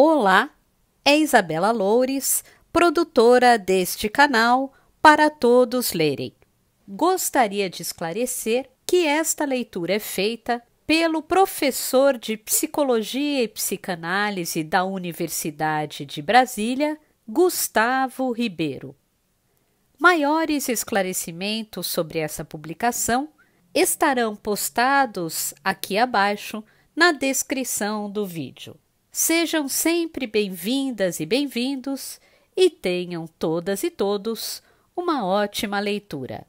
Olá, é Isabela Loures, produtora deste canal, para todos lerem. Gostaria de esclarecer que esta leitura é feita pelo professor de Psicologia e Psicanálise da Universidade de Brasília, Gustavo Ribeiro. Maiores esclarecimentos sobre essa publicação estarão postados aqui abaixo na descrição do vídeo. Sejam sempre bem-vindas e bem-vindos e tenham todas e todos uma ótima leitura.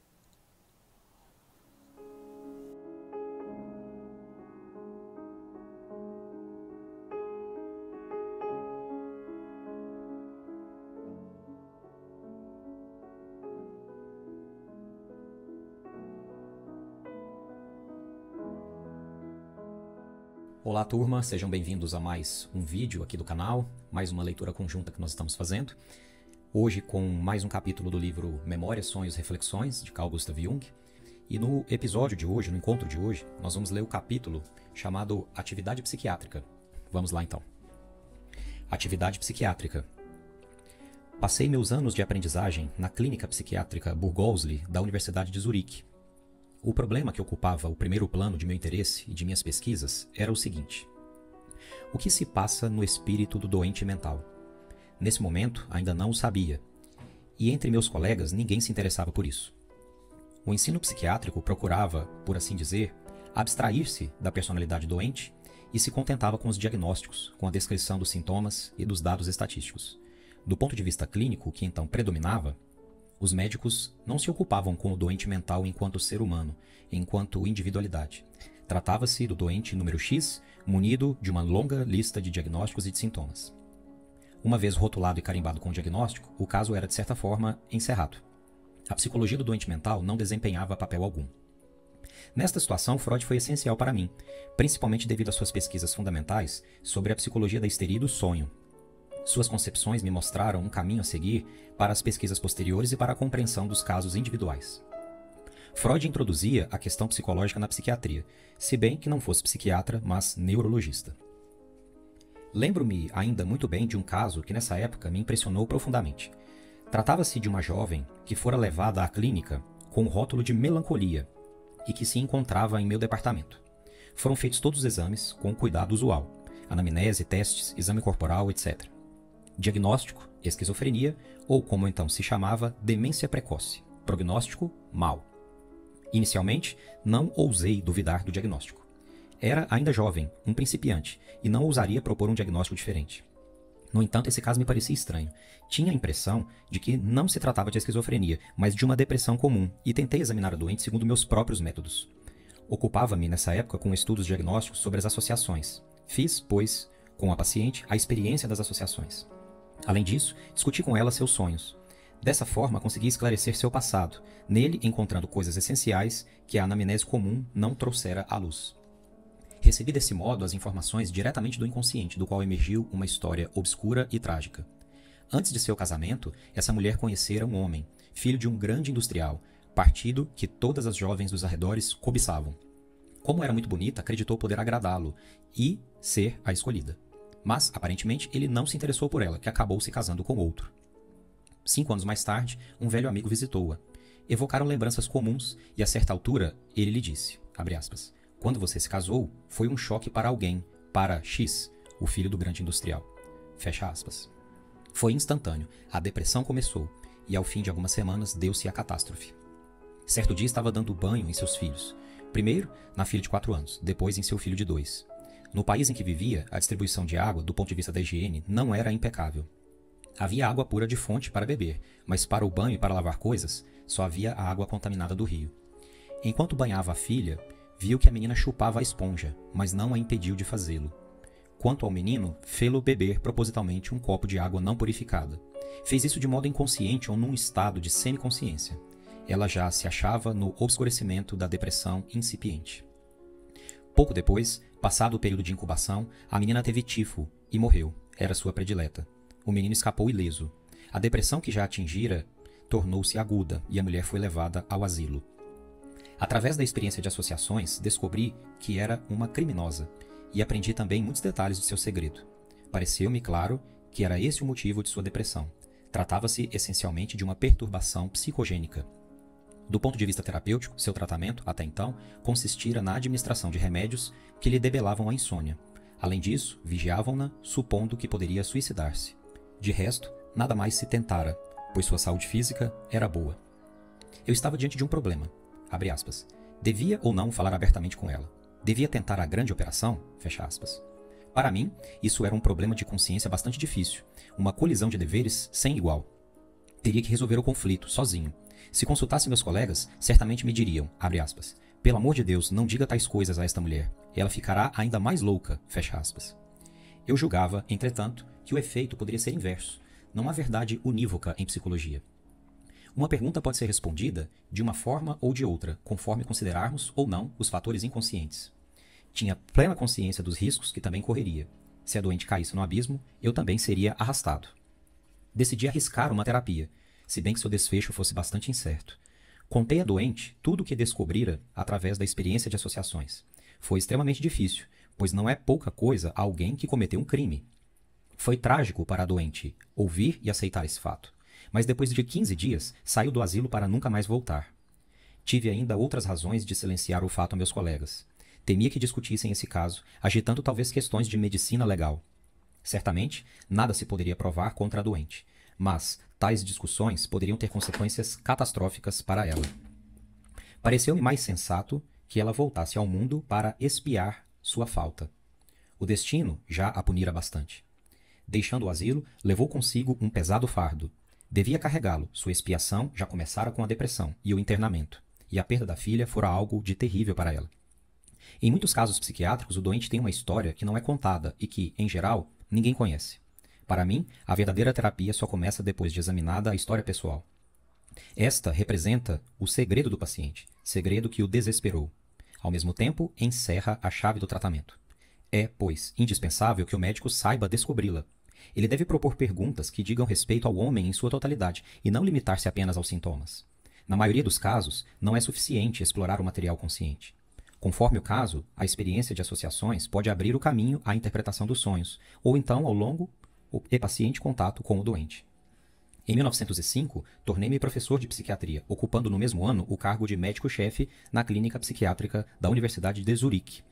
Olá turma, sejam bem-vindos a mais um vídeo aqui do canal, mais uma leitura conjunta que nós estamos fazendo. Hoje com mais um capítulo do livro Memórias, Sonhos Reflexões, de Carl Gustav Jung. E no episódio de hoje, no encontro de hoje, nós vamos ler o capítulo chamado Atividade Psiquiátrica. Vamos lá então. Atividade Psiquiátrica. Passei meus anos de aprendizagem na clínica psiquiátrica Burgosli da Universidade de Zurique o problema que ocupava o primeiro plano de meu interesse e de minhas pesquisas era o seguinte: o que se passa no espírito do doente mental? Nesse momento, ainda não o sabia, e entre meus colegas ninguém se interessava por isso. O ensino psiquiátrico procurava, por assim dizer, abstrair-se da personalidade doente e se contentava com os diagnósticos, com a descrição dos sintomas e dos dados estatísticos. Do ponto de vista clínico, que então predominava, os médicos não se ocupavam com o doente mental enquanto ser humano, enquanto individualidade. Tratava-se do doente número X, munido de uma longa lista de diagnósticos e de sintomas. Uma vez rotulado e carimbado com o diagnóstico, o caso era de certa forma encerrado. A psicologia do doente mental não desempenhava papel algum. Nesta situação, Freud foi essencial para mim, principalmente devido às suas pesquisas fundamentais sobre a psicologia da histeria e do sonho, suas concepções me mostraram um caminho a seguir para as pesquisas posteriores e para a compreensão dos casos individuais. Freud introduzia a questão psicológica na psiquiatria, se bem que não fosse psiquiatra, mas neurologista. Lembro-me ainda muito bem de um caso que nessa época me impressionou profundamente. Tratava-se de uma jovem que fora levada à clínica com o rótulo de melancolia e que se encontrava em meu departamento. Foram feitos todos os exames com o cuidado usual: anamnese, testes, exame corporal, etc. Diagnóstico: esquizofrenia, ou como então se chamava, demência precoce. Prognóstico: mal. Inicialmente, não ousei duvidar do diagnóstico. Era ainda jovem, um principiante, e não ousaria propor um diagnóstico diferente. No entanto, esse caso me parecia estranho. Tinha a impressão de que não se tratava de esquizofrenia, mas de uma depressão comum, e tentei examinar a doente segundo meus próprios métodos. Ocupava-me nessa época com estudos diagnósticos sobre as associações. Fiz, pois, com a paciente, a experiência das associações. Além disso, discuti com ela seus sonhos. Dessa forma, consegui esclarecer seu passado, nele encontrando coisas essenciais que a anamnese comum não trouxera à luz. Recebi desse modo as informações diretamente do inconsciente, do qual emergiu uma história obscura e trágica. Antes de seu casamento, essa mulher conhecera um homem, filho de um grande industrial, partido que todas as jovens dos arredores cobiçavam. Como era muito bonita, acreditou poder agradá-lo e ser a escolhida mas aparentemente ele não se interessou por ela, que acabou se casando com outro. Cinco anos mais tarde, um velho amigo visitou-a. Evocaram lembranças comuns e, a certa altura, ele lhe disse: aspas, Quando você se casou, foi um choque para alguém, para X, o filho do grande industrial. Fecha aspas. Foi instantâneo, a depressão começou, e ao fim de algumas semanas deu-se a catástrofe. Certo dia estava dando banho em seus filhos. Primeiro, na filha de 4 anos, depois em seu filho de 2. No país em que vivia, a distribuição de água, do ponto de vista da higiene, não era impecável. Havia água pura de fonte para beber, mas para o banho e para lavar coisas, só havia a água contaminada do rio. Enquanto banhava a filha, viu que a menina chupava a esponja, mas não a impediu de fazê-lo. Quanto ao menino, fê-lo beber propositalmente um copo de água não purificada. Fez isso de modo inconsciente ou num estado de semiconsciência. Ela já se achava no obscurecimento da depressão incipiente. Pouco depois, passado o período de incubação, a menina teve tifo e morreu. Era sua predileta. O menino escapou ileso. A depressão que já atingira tornou-se aguda e a mulher foi levada ao asilo. Através da experiência de associações, descobri que era uma criminosa e aprendi também muitos detalhes do seu segredo. Pareceu-me claro que era esse o motivo de sua depressão. Tratava-se essencialmente de uma perturbação psicogênica. Do ponto de vista terapêutico, seu tratamento, até então, consistira na administração de remédios que lhe debelavam a insônia. Além disso, vigiavam-na, supondo que poderia suicidar-se. De resto, nada mais se tentara, pois sua saúde física era boa. Eu estava diante de um problema. Aspas, Devia ou não falar abertamente com ela? Devia tentar a grande operação? Para mim, isso era um problema de consciência bastante difícil, uma colisão de deveres sem igual. Teria que resolver o conflito sozinho se consultasse meus colegas, certamente me diriam, abre aspas, pelo amor de Deus, não diga tais coisas a esta mulher, ela ficará ainda mais louca, fecha aspas. Eu julgava, entretanto, que o efeito poderia ser inverso, não há verdade unívoca em psicologia. Uma pergunta pode ser respondida de uma forma ou de outra, conforme considerarmos ou não os fatores inconscientes. Tinha plena consciência dos riscos que também correria. Se a é doente caísse no abismo, eu também seria arrastado. Decidi arriscar uma terapia, se bem que seu desfecho fosse bastante incerto. Contei a doente tudo o que descobrira através da experiência de associações. Foi extremamente difícil, pois não é pouca coisa alguém que cometeu um crime. Foi trágico para a doente ouvir e aceitar esse fato. Mas depois de 15 dias, saiu do asilo para nunca mais voltar. Tive ainda outras razões de silenciar o fato a meus colegas. Temia que discutissem esse caso, agitando talvez questões de medicina legal. Certamente, nada se poderia provar contra a doente, mas tais discussões poderiam ter consequências catastróficas para ela. Pareceu-me mais sensato que ela voltasse ao mundo para espiar sua falta. O destino já a punira bastante. Deixando o asilo, levou consigo um pesado fardo. Devia carregá-lo, sua expiação já começara com a depressão e o internamento, e a perda da filha fora algo de terrível para ela. Em muitos casos psiquiátricos, o doente tem uma história que não é contada e que, em geral, ninguém conhece. Para mim, a verdadeira terapia só começa depois de examinada a história pessoal. Esta representa o segredo do paciente, segredo que o desesperou. Ao mesmo tempo, encerra a chave do tratamento. É, pois, indispensável que o médico saiba descobri-la. Ele deve propor perguntas que digam respeito ao homem em sua totalidade e não limitar-se apenas aos sintomas. Na maioria dos casos, não é suficiente explorar o material consciente. Conforme o caso, a experiência de associações pode abrir o caminho à interpretação dos sonhos, ou então ao longo e paciente contato com o doente. Em 1905, tornei-me professor de psiquiatria, ocupando no mesmo ano o cargo de médico-chefe na clínica psiquiátrica da Universidade de Zurique.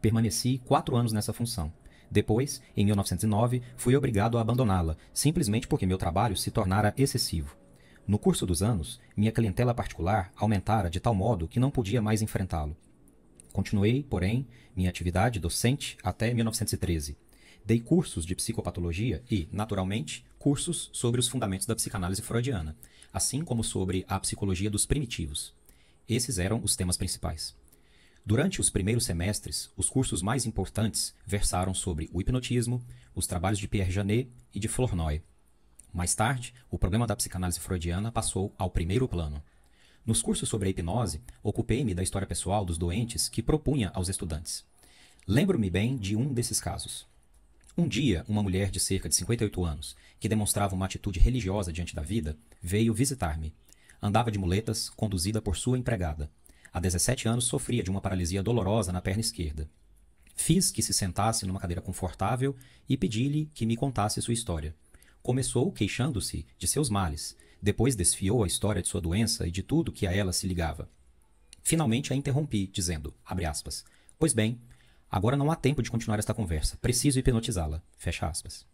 Permaneci quatro anos nessa função. Depois, em 1909, fui obrigado a abandoná-la, simplesmente porque meu trabalho se tornara excessivo. No curso dos anos, minha clientela particular aumentara de tal modo que não podia mais enfrentá-lo. Continuei, porém, minha atividade docente até 1913. Dei cursos de psicopatologia e, naturalmente, cursos sobre os fundamentos da psicanálise freudiana, assim como sobre a psicologia dos primitivos. Esses eram os temas principais. Durante os primeiros semestres, os cursos mais importantes versaram sobre o hipnotismo, os trabalhos de Pierre Janet e de Flournoy. Mais tarde, o problema da psicanálise freudiana passou ao primeiro plano. Nos cursos sobre a hipnose, ocupei-me da história pessoal dos doentes que propunha aos estudantes. Lembro-me bem de um desses casos. Um dia, uma mulher de cerca de 58 anos, que demonstrava uma atitude religiosa diante da vida, veio visitar-me. Andava de muletas, conduzida por sua empregada. Há 17 anos sofria de uma paralisia dolorosa na perna esquerda. Fiz que se sentasse numa cadeira confortável e pedi-lhe que me contasse sua história. Começou queixando-se de seus males, depois desfiou a história de sua doença e de tudo que a ela se ligava. Finalmente a interrompi, dizendo, aspas, Pois bem, Agora não há tempo de continuar esta conversa. Preciso hipnotizá-la. Fecha aspas.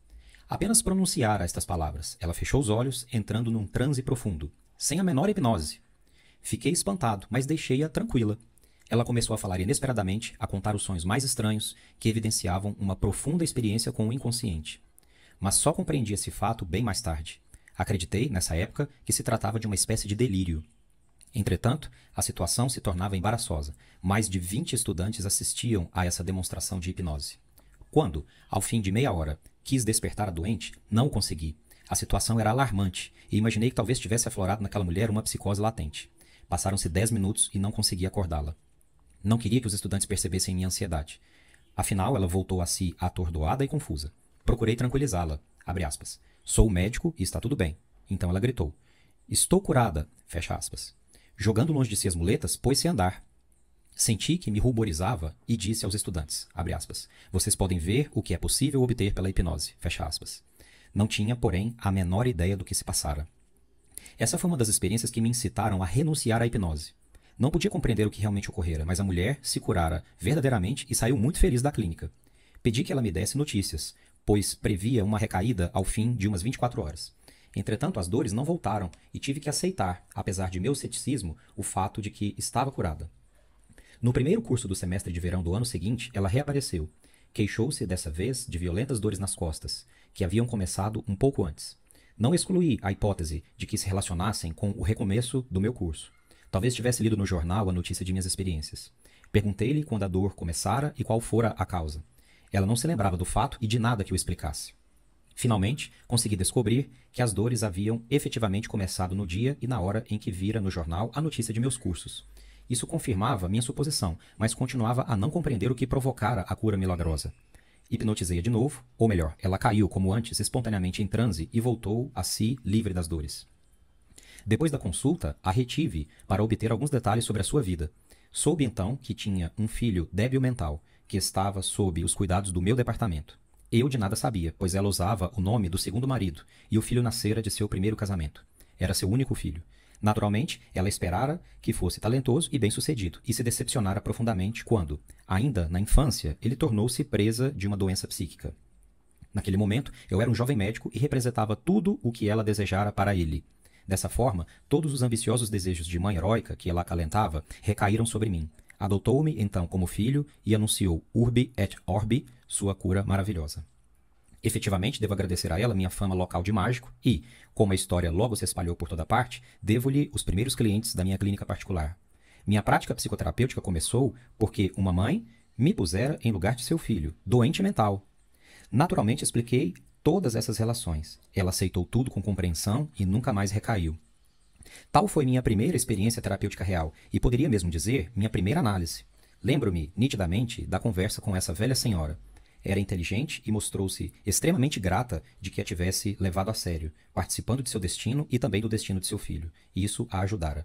Apenas pronunciara estas palavras, ela fechou os olhos, entrando num transe profundo, sem a menor hipnose. Fiquei espantado, mas deixei-a tranquila. Ela começou a falar inesperadamente, a contar os sonhos mais estranhos que evidenciavam uma profunda experiência com o inconsciente. Mas só compreendi esse fato bem mais tarde. Acreditei, nessa época, que se tratava de uma espécie de delírio, Entretanto, a situação se tornava embaraçosa. Mais de 20 estudantes assistiam a essa demonstração de hipnose. Quando, ao fim de meia hora, quis despertar a doente, não consegui. A situação era alarmante e imaginei que talvez tivesse aflorado naquela mulher uma psicose latente. Passaram-se 10 minutos e não consegui acordá-la. Não queria que os estudantes percebessem minha ansiedade. Afinal, ela voltou a si atordoada e confusa. Procurei tranquilizá-la. Sou médico e está tudo bem. Então ela gritou: Estou curada. Fecha aspas. Jogando longe de si as muletas, pôs-se a andar. Senti que me ruborizava e disse aos estudantes, aspas, vocês podem ver o que é possível obter pela hipnose, Não tinha, porém, a menor ideia do que se passara. Essa foi uma das experiências que me incitaram a renunciar à hipnose. Não podia compreender o que realmente ocorrera, mas a mulher se curara verdadeiramente e saiu muito feliz da clínica. Pedi que ela me desse notícias, pois previa uma recaída ao fim de umas 24 horas. Entretanto, as dores não voltaram e tive que aceitar, apesar de meu ceticismo, o fato de que estava curada. No primeiro curso do semestre de verão do ano seguinte, ela reapareceu. Queixou-se dessa vez de violentas dores nas costas, que haviam começado um pouco antes. Não excluí a hipótese de que se relacionassem com o recomeço do meu curso. Talvez tivesse lido no jornal a notícia de minhas experiências. Perguntei-lhe quando a dor começara e qual fora a causa. Ela não se lembrava do fato e de nada que o explicasse. Finalmente, consegui descobrir que as dores haviam efetivamente começado no dia e na hora em que vira no jornal a notícia de meus cursos. Isso confirmava minha suposição, mas continuava a não compreender o que provocara a cura milagrosa. Hipnotizei-a de novo, ou melhor, ela caiu como antes, espontaneamente em transe e voltou a si livre das dores. Depois da consulta, a retive para obter alguns detalhes sobre a sua vida. Soube então que tinha um filho débil mental, que estava sob os cuidados do meu departamento. Eu de nada sabia, pois ela usava o nome do segundo marido, e o filho nascera de seu primeiro casamento. Era seu único filho. Naturalmente, ela esperara que fosse talentoso e bem-sucedido, e se decepcionara profundamente quando, ainda na infância, ele tornou-se presa de uma doença psíquica. Naquele momento, eu era um jovem médico e representava tudo o que ela desejara para ele. Dessa forma, todos os ambiciosos desejos de mãe heróica que ela acalentava recaíram sobre mim, Adotou-me então como filho e anunciou urbi et orbi sua cura maravilhosa. Efetivamente, devo agradecer a ela minha fama local de mágico e, como a história logo se espalhou por toda parte, devo-lhe os primeiros clientes da minha clínica particular. Minha prática psicoterapêutica começou porque uma mãe me pusera em lugar de seu filho, doente mental. Naturalmente, expliquei todas essas relações. Ela aceitou tudo com compreensão e nunca mais recaiu. Tal foi minha primeira experiência terapêutica real e poderia mesmo dizer minha primeira análise. Lembro-me nitidamente da conversa com essa velha senhora. Era inteligente e mostrou-se extremamente grata de que a tivesse levado a sério, participando de seu destino e também do destino de seu filho, e isso a ajudara.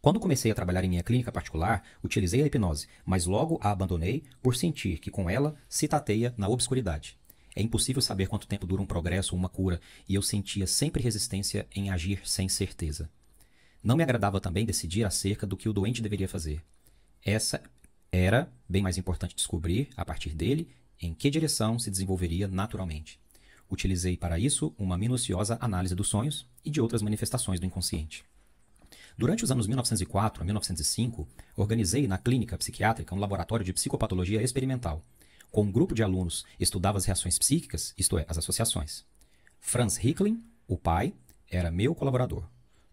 Quando comecei a trabalhar em minha clínica particular, utilizei a hipnose, mas logo a abandonei por sentir que com ela se tateia na obscuridade. É impossível saber quanto tempo dura um progresso ou uma cura, e eu sentia sempre resistência em agir sem certeza. Não me agradava também decidir acerca do que o doente deveria fazer. Essa era bem mais importante descobrir, a partir dele, em que direção se desenvolveria naturalmente. Utilizei para isso uma minuciosa análise dos sonhos e de outras manifestações do inconsciente. Durante os anos 1904 a 1905, organizei na clínica psiquiátrica um laboratório de psicopatologia experimental com um grupo de alunos, estudava as reações psíquicas, isto é, as associações. Franz Hickling, o pai, era meu colaborador.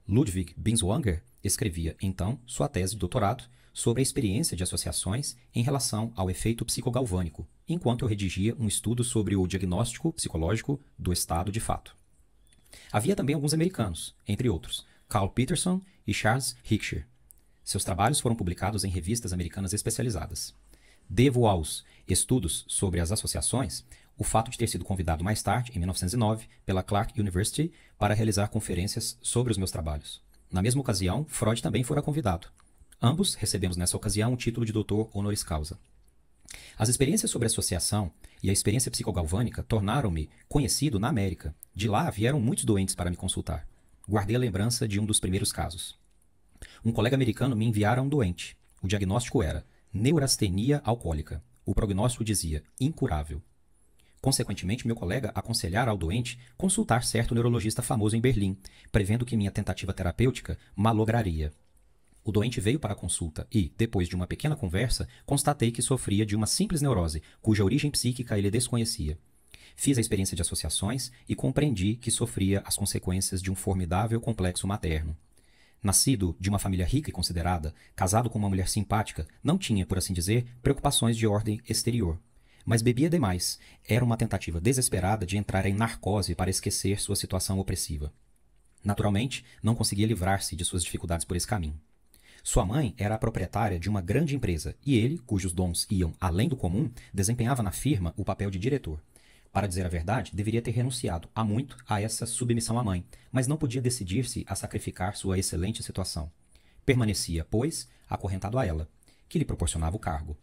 Ludwig Binswanger escrevia, então, sua tese de doutorado sobre a experiência de associações em relação ao efeito psicogalvânico, enquanto eu redigia um estudo sobre o diagnóstico psicológico do estado de fato. Havia também alguns americanos, entre outros, Carl Peterson e Charles Hickscher. Seus trabalhos foram publicados em revistas americanas especializadas. Devo aos estudos sobre as associações o fato de ter sido convidado mais tarde, em 1909, pela Clark University para realizar conferências sobre os meus trabalhos. Na mesma ocasião, Freud também fora convidado. Ambos recebemos nessa ocasião o título de doutor honoris causa. As experiências sobre associação e a experiência psicogalvânica tornaram-me conhecido na América. De lá vieram muitos doentes para me consultar. Guardei a lembrança de um dos primeiros casos. Um colega americano me enviara um doente. O diagnóstico era neurastenia alcoólica. O prognóstico dizia incurável. Consequentemente, meu colega aconselhara ao doente consultar certo neurologista famoso em Berlim, prevendo que minha tentativa terapêutica malograria. O doente veio para a consulta e, depois de uma pequena conversa, constatei que sofria de uma simples neurose, cuja origem psíquica ele desconhecia. Fiz a experiência de associações e compreendi que sofria as consequências de um formidável complexo materno. Nascido de uma família rica e considerada, casado com uma mulher simpática, não tinha, por assim dizer, preocupações de ordem exterior. Mas bebia demais. Era uma tentativa desesperada de entrar em narcose para esquecer sua situação opressiva. Naturalmente, não conseguia livrar-se de suas dificuldades por esse caminho. Sua mãe era a proprietária de uma grande empresa e ele, cujos dons iam além do comum, desempenhava na firma o papel de diretor. Para dizer a verdade, deveria ter renunciado há muito a essa submissão à mãe, mas não podia decidir-se a sacrificar sua excelente situação. Permanecia, pois, acorrentado a ela, que lhe proporcionava o cargo.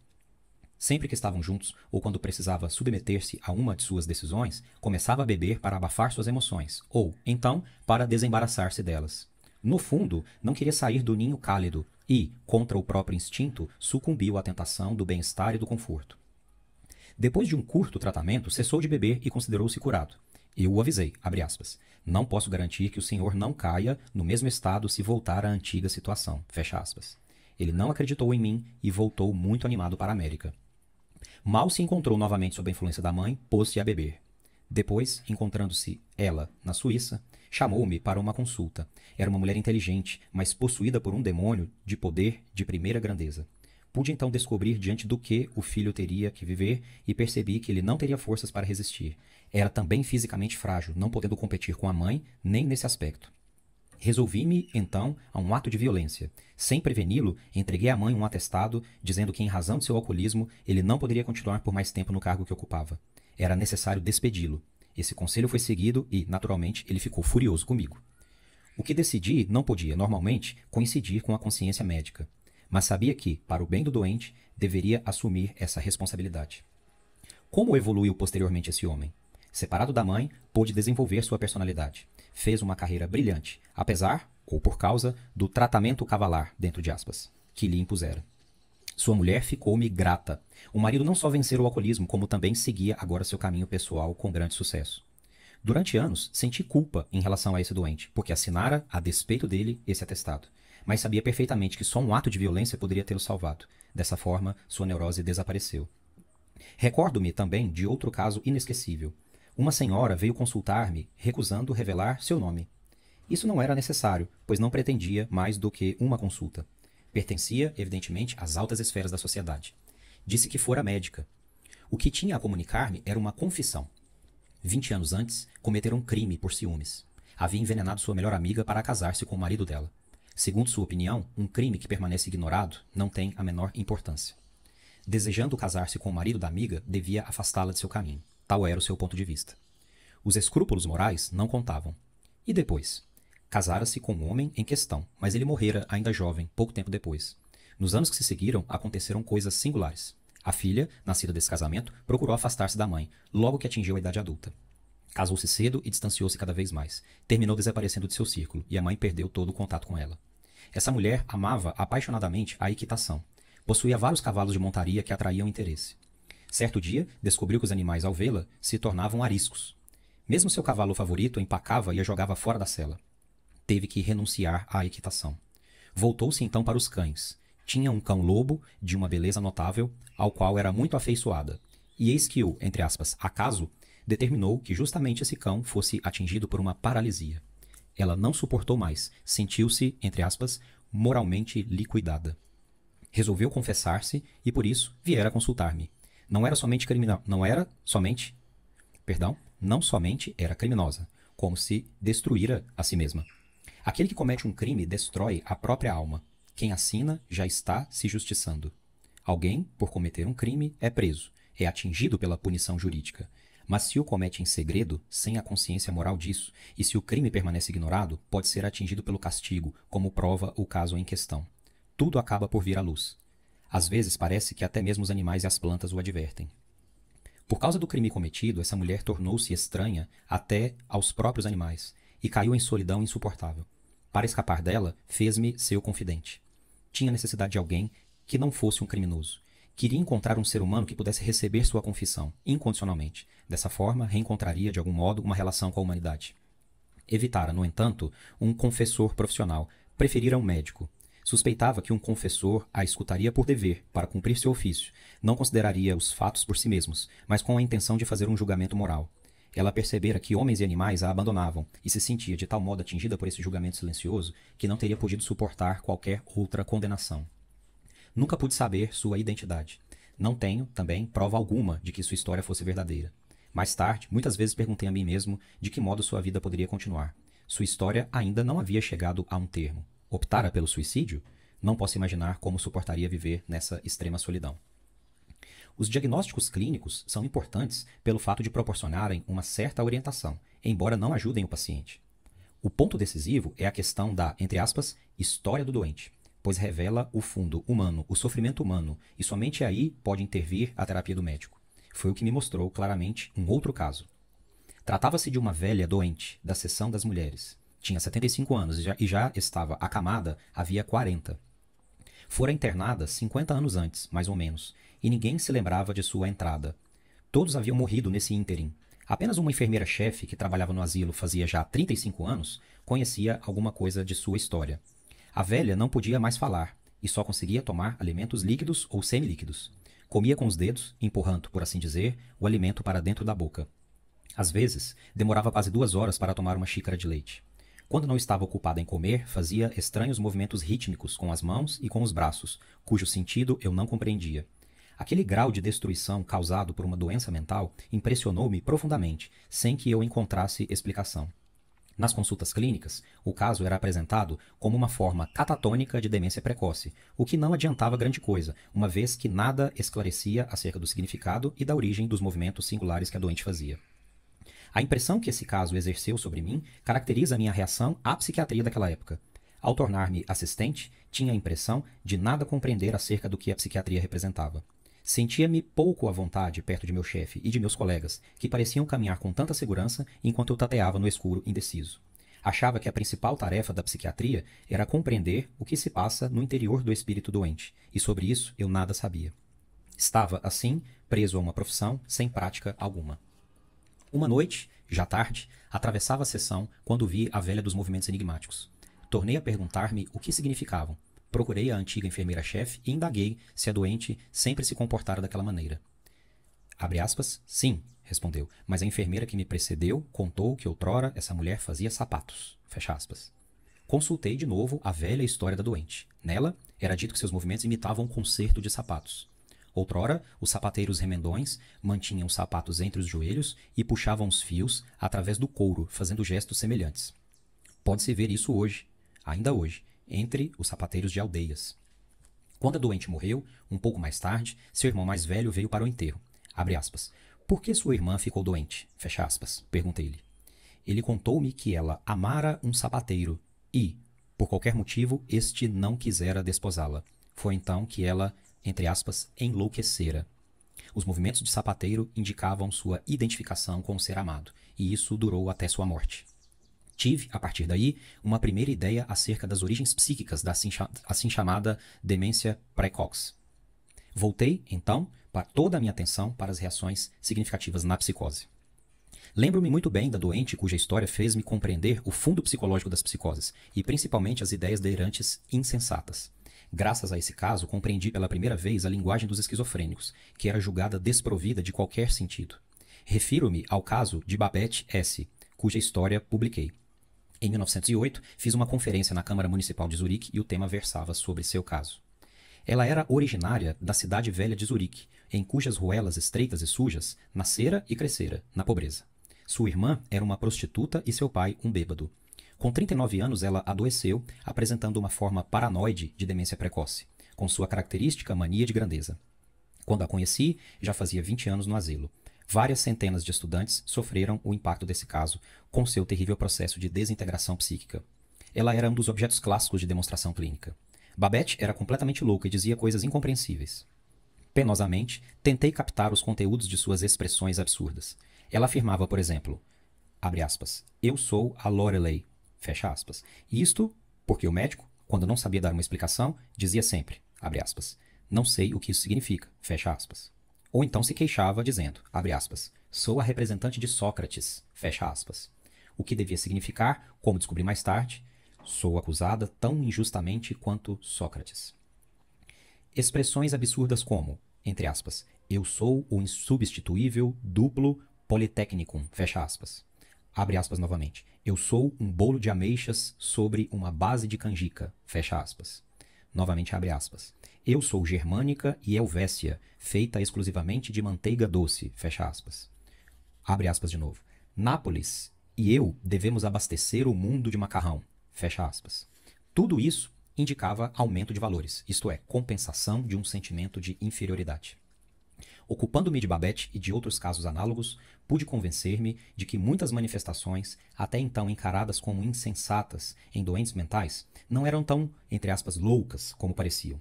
Sempre que estavam juntos, ou quando precisava submeter-se a uma de suas decisões, começava a beber para abafar suas emoções, ou, então, para desembaraçar-se delas. No fundo, não queria sair do ninho cálido e, contra o próprio instinto, sucumbiu à tentação do bem-estar e do conforto. Depois de um curto tratamento, cessou de beber e considerou-se curado. Eu o avisei, aspas, Não posso garantir que o senhor não caia no mesmo estado se voltar à antiga situação. Fecha aspas. Ele não acreditou em mim e voltou muito animado para a América. Mal se encontrou novamente sob a influência da mãe, pôs-se a beber. Depois, encontrando-se ela na Suíça, chamou-me para uma consulta. Era uma mulher inteligente, mas possuída por um demônio de poder de primeira grandeza. Pude então descobrir diante do que o filho teria que viver e percebi que ele não teria forças para resistir. Era também fisicamente frágil, não podendo competir com a mãe nem nesse aspecto. Resolvi-me, então, a um ato de violência. Sem preveni-lo, entreguei à mãe um atestado dizendo que, em razão de seu alcoolismo, ele não poderia continuar por mais tempo no cargo que ocupava. Era necessário despedi-lo. Esse conselho foi seguido e, naturalmente, ele ficou furioso comigo. O que decidi não podia, normalmente, coincidir com a consciência médica mas sabia que, para o bem do doente, deveria assumir essa responsabilidade. Como evoluiu posteriormente esse homem? Separado da mãe, pôde desenvolver sua personalidade. Fez uma carreira brilhante, apesar, ou por causa, do tratamento cavalar, dentro de aspas, que lhe impusera. Sua mulher ficou-me grata. O marido não só venceu o alcoolismo, como também seguia agora seu caminho pessoal com grande sucesso. Durante anos, senti culpa em relação a esse doente, porque assinara, a despeito dele, esse atestado mas sabia perfeitamente que só um ato de violência poderia tê-lo salvado. Dessa forma, sua neurose desapareceu. Recordo-me também de outro caso inesquecível. Uma senhora veio consultar-me, recusando revelar seu nome. Isso não era necessário, pois não pretendia mais do que uma consulta. Pertencia, evidentemente, às altas esferas da sociedade. Disse que fora médica. O que tinha a comunicar-me era uma confissão. Vinte anos antes, cometeram um crime por ciúmes. Havia envenenado sua melhor amiga para casar-se com o marido dela. Segundo sua opinião, um crime que permanece ignorado não tem a menor importância. Desejando casar-se com o marido da amiga, devia afastá-la de seu caminho. Tal era o seu ponto de vista. Os escrúpulos morais não contavam. E depois? Casara-se com o homem em questão, mas ele morrera ainda jovem, pouco tempo depois. Nos anos que se seguiram, aconteceram coisas singulares. A filha, nascida desse casamento, procurou afastar-se da mãe, logo que atingiu a idade adulta. Casou-se cedo e distanciou-se cada vez mais. Terminou desaparecendo de seu círculo, e a mãe perdeu todo o contato com ela. Essa mulher amava apaixonadamente a equitação. Possuía vários cavalos de montaria que atraíam interesse. Certo dia, descobriu que os animais, ao vê-la, se tornavam ariscos. Mesmo seu cavalo favorito empacava e a jogava fora da cela. Teve que renunciar à equitação. Voltou-se então para os cães. Tinha um cão-lobo, de uma beleza notável, ao qual era muito afeiçoada. E eis que o, entre aspas, acaso, determinou que justamente esse cão fosse atingido por uma paralisia. Ela não suportou mais, sentiu-se, entre aspas, moralmente liquidada. Resolveu confessar-se e por isso viera consultar-me. Não era somente criminal, não era somente, perdão, não somente era criminosa, como se destruíra a si mesma. Aquele que comete um crime destrói a própria alma. Quem assina já está se justiçando. Alguém, por cometer um crime, é preso, é atingido pela punição jurídica, mas se o comete em segredo, sem a consciência moral disso, e se o crime permanece ignorado, pode ser atingido pelo castigo, como prova o caso em questão. Tudo acaba por vir à luz. Às vezes parece que até mesmo os animais e as plantas o advertem. Por causa do crime cometido, essa mulher tornou-se estranha até aos próprios animais e caiu em solidão insuportável. Para escapar dela, fez-me seu confidente. Tinha necessidade de alguém que não fosse um criminoso queria encontrar um ser humano que pudesse receber sua confissão, incondicionalmente. Dessa forma, reencontraria, de algum modo, uma relação com a humanidade. Evitara, no entanto, um confessor profissional, preferira um médico. Suspeitava que um confessor a escutaria por dever, para cumprir seu ofício. Não consideraria os fatos por si mesmos, mas com a intenção de fazer um julgamento moral. Ela percebera que homens e animais a abandonavam e se sentia de tal modo atingida por esse julgamento silencioso que não teria podido suportar qualquer outra condenação. Nunca pude saber sua identidade. Não tenho, também, prova alguma de que sua história fosse verdadeira. Mais tarde, muitas vezes perguntei a mim mesmo de que modo sua vida poderia continuar. Sua história ainda não havia chegado a um termo. Optara pelo suicídio? Não posso imaginar como suportaria viver nessa extrema solidão. Os diagnósticos clínicos são importantes pelo fato de proporcionarem uma certa orientação, embora não ajudem o paciente. O ponto decisivo é a questão da, entre aspas, história do doente pois revela o fundo humano, o sofrimento humano, e somente aí pode intervir a terapia do médico. Foi o que me mostrou claramente um outro caso. Tratava-se de uma velha doente da seção das mulheres. Tinha 75 anos e já, e já estava acamada havia 40. Fora internada 50 anos antes, mais ou menos, e ninguém se lembrava de sua entrada. Todos haviam morrido nesse ínterim, Apenas uma enfermeira-chefe que trabalhava no asilo fazia já 35 anos conhecia alguma coisa de sua história. A velha não podia mais falar e só conseguia tomar alimentos líquidos ou semilíquidos. Comia com os dedos, empurrando, por assim dizer, o alimento para dentro da boca. Às vezes, demorava quase duas horas para tomar uma xícara de leite. Quando não estava ocupada em comer, fazia estranhos movimentos rítmicos com as mãos e com os braços, cujo sentido eu não compreendia. Aquele grau de destruição causado por uma doença mental impressionou-me profundamente, sem que eu encontrasse explicação. Nas consultas clínicas, o caso era apresentado como uma forma catatônica de demência precoce, o que não adiantava grande coisa, uma vez que nada esclarecia acerca do significado e da origem dos movimentos singulares que a doente fazia. A impressão que esse caso exerceu sobre mim caracteriza a minha reação à psiquiatria daquela época. Ao tornar-me assistente, tinha a impressão de nada compreender acerca do que a psiquiatria representava. Sentia-me pouco à vontade perto de meu chefe e de meus colegas, que pareciam caminhar com tanta segurança enquanto eu tateava no escuro indeciso. Achava que a principal tarefa da psiquiatria era compreender o que se passa no interior do espírito doente, e sobre isso eu nada sabia. Estava, assim, preso a uma profissão sem prática alguma. Uma noite, já tarde, atravessava a sessão quando vi a velha dos movimentos enigmáticos. Tornei a perguntar-me o que significavam, Procurei a antiga enfermeira-chefe e indaguei se a doente sempre se comportara daquela maneira. Abre aspas, sim, respondeu, mas a enfermeira que me precedeu contou que outrora essa mulher fazia sapatos. Fecha aspas. Consultei de novo a velha história da doente. Nela, era dito que seus movimentos imitavam um concerto de sapatos. Outrora, os sapateiros remendões mantinham os sapatos entre os joelhos e puxavam os fios através do couro, fazendo gestos semelhantes. Pode-se ver isso hoje, ainda hoje, entre os sapateiros de aldeias. Quando a doente morreu, um pouco mais tarde, seu irmão mais velho veio para o enterro. Por que sua irmã ficou doente? Perguntei-lhe. Ele contou-me que ela amara um sapateiro e, por qualquer motivo, este não quisera desposá-la. Foi então que ela, entre aspas, enlouquecera. Os movimentos de sapateiro indicavam sua identificação com o ser amado, e isso durou até sua morte. Tive, a partir daí, uma primeira ideia acerca das origens psíquicas da assim, assim chamada demência precox. Voltei, então, para toda a minha atenção para as reações significativas na psicose. Lembro-me muito bem da doente cuja história fez-me compreender o fundo psicológico das psicoses e principalmente as ideias delirantes insensatas. Graças a esse caso, compreendi pela primeira vez a linguagem dos esquizofrênicos, que era julgada desprovida de qualquer sentido. Refiro-me ao caso de Babette S., cuja história publiquei. Em 1908, fiz uma conferência na Câmara Municipal de Zurique e o tema versava sobre seu caso. Ela era originária da cidade velha de Zurique, em cujas ruelas estreitas e sujas nascera e crescera, na pobreza. Sua irmã era uma prostituta e seu pai um bêbado. Com 39 anos, ela adoeceu, apresentando uma forma paranoide de demência precoce, com sua característica mania de grandeza. Quando a conheci, já fazia 20 anos no asilo. Várias centenas de estudantes sofreram o impacto desse caso com seu terrível processo de desintegração psíquica. Ela era um dos objetos clássicos de demonstração clínica. Babette era completamente louca e dizia coisas incompreensíveis. Penosamente, tentei captar os conteúdos de suas expressões absurdas. Ela afirmava, por exemplo, aspas, eu sou a Lorelei, fecha aspas. Isto porque o médico, quando não sabia dar uma explicação, dizia sempre, aspas, não sei o que isso significa, fecha aspas. Ou então se queixava dizendo, abre aspas, sou a representante de Sócrates, fecha aspas. O que devia significar, como descobri mais tarde, sou acusada tão injustamente quanto Sócrates. Expressões absurdas como, entre aspas, eu sou o insubstituível duplo politécnico, fecha aspas. Abre aspas novamente. Eu sou um bolo de ameixas sobre uma base de canjica, fecha aspas. Novamente abre aspas. Eu sou germânica e helvécia, feita exclusivamente de manteiga doce. Fecha aspas. Abre aspas de novo. Nápoles e eu devemos abastecer o mundo de macarrão. Fecha aspas. Tudo isso indicava aumento de valores, isto é, compensação de um sentimento de inferioridade. Ocupando-me de Babette e de outros casos análogos, pude convencer-me de que muitas manifestações, até então encaradas como insensatas em doentes mentais, não eram tão, entre aspas, loucas como pareciam.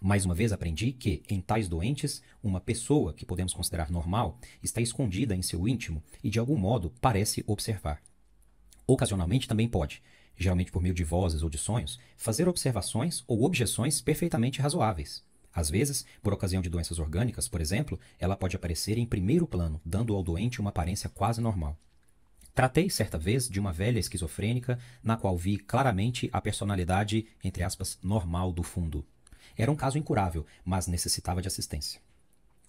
Mais uma vez aprendi que, em tais doentes, uma pessoa que podemos considerar normal está escondida em seu íntimo e, de algum modo, parece observar. Ocasionalmente também pode, geralmente por meio de vozes ou de sonhos, fazer observações ou objeções perfeitamente razoáveis. Às vezes, por ocasião de doenças orgânicas, por exemplo, ela pode aparecer em primeiro plano, dando ao doente uma aparência quase normal. Tratei certa vez de uma velha esquizofrênica na qual vi claramente a personalidade, entre aspas, normal do fundo. Era um caso incurável, mas necessitava de assistência.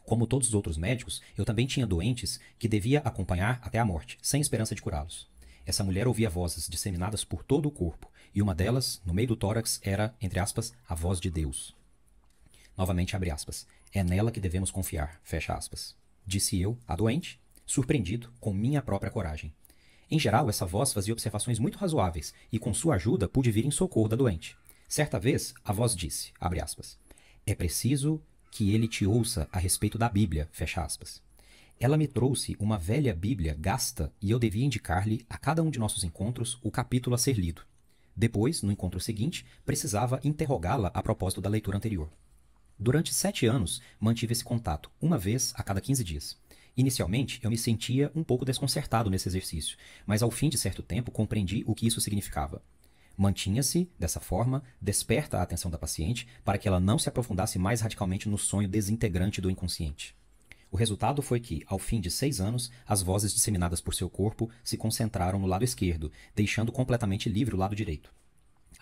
Como todos os outros médicos, eu também tinha doentes que devia acompanhar até a morte, sem esperança de curá-los. Essa mulher ouvia vozes disseminadas por todo o corpo, e uma delas, no meio do tórax, era, entre aspas, a voz de Deus. Novamente abre aspas. É nela que devemos confiar, fecha aspas. Disse eu, a doente, surpreendido com minha própria coragem. Em geral, essa voz fazia observações muito razoáveis e com sua ajuda pude vir em socorro da doente. Certa vez, a voz disse, abre aspas, é preciso que ele te ouça a respeito da Bíblia, fecha aspas. Ela me trouxe uma velha Bíblia gasta e eu devia indicar-lhe a cada um de nossos encontros o capítulo a ser lido. Depois, no encontro seguinte, precisava interrogá-la a propósito da leitura anterior. Durante sete anos, mantive esse contato, uma vez a cada 15 dias. Inicialmente, eu me sentia um pouco desconcertado nesse exercício, mas ao fim de certo tempo compreendi o que isso significava. Mantinha-se, dessa forma, desperta a atenção da paciente para que ela não se aprofundasse mais radicalmente no sonho desintegrante do inconsciente. O resultado foi que, ao fim de seis anos, as vozes disseminadas por seu corpo se concentraram no lado esquerdo, deixando completamente livre o lado direito.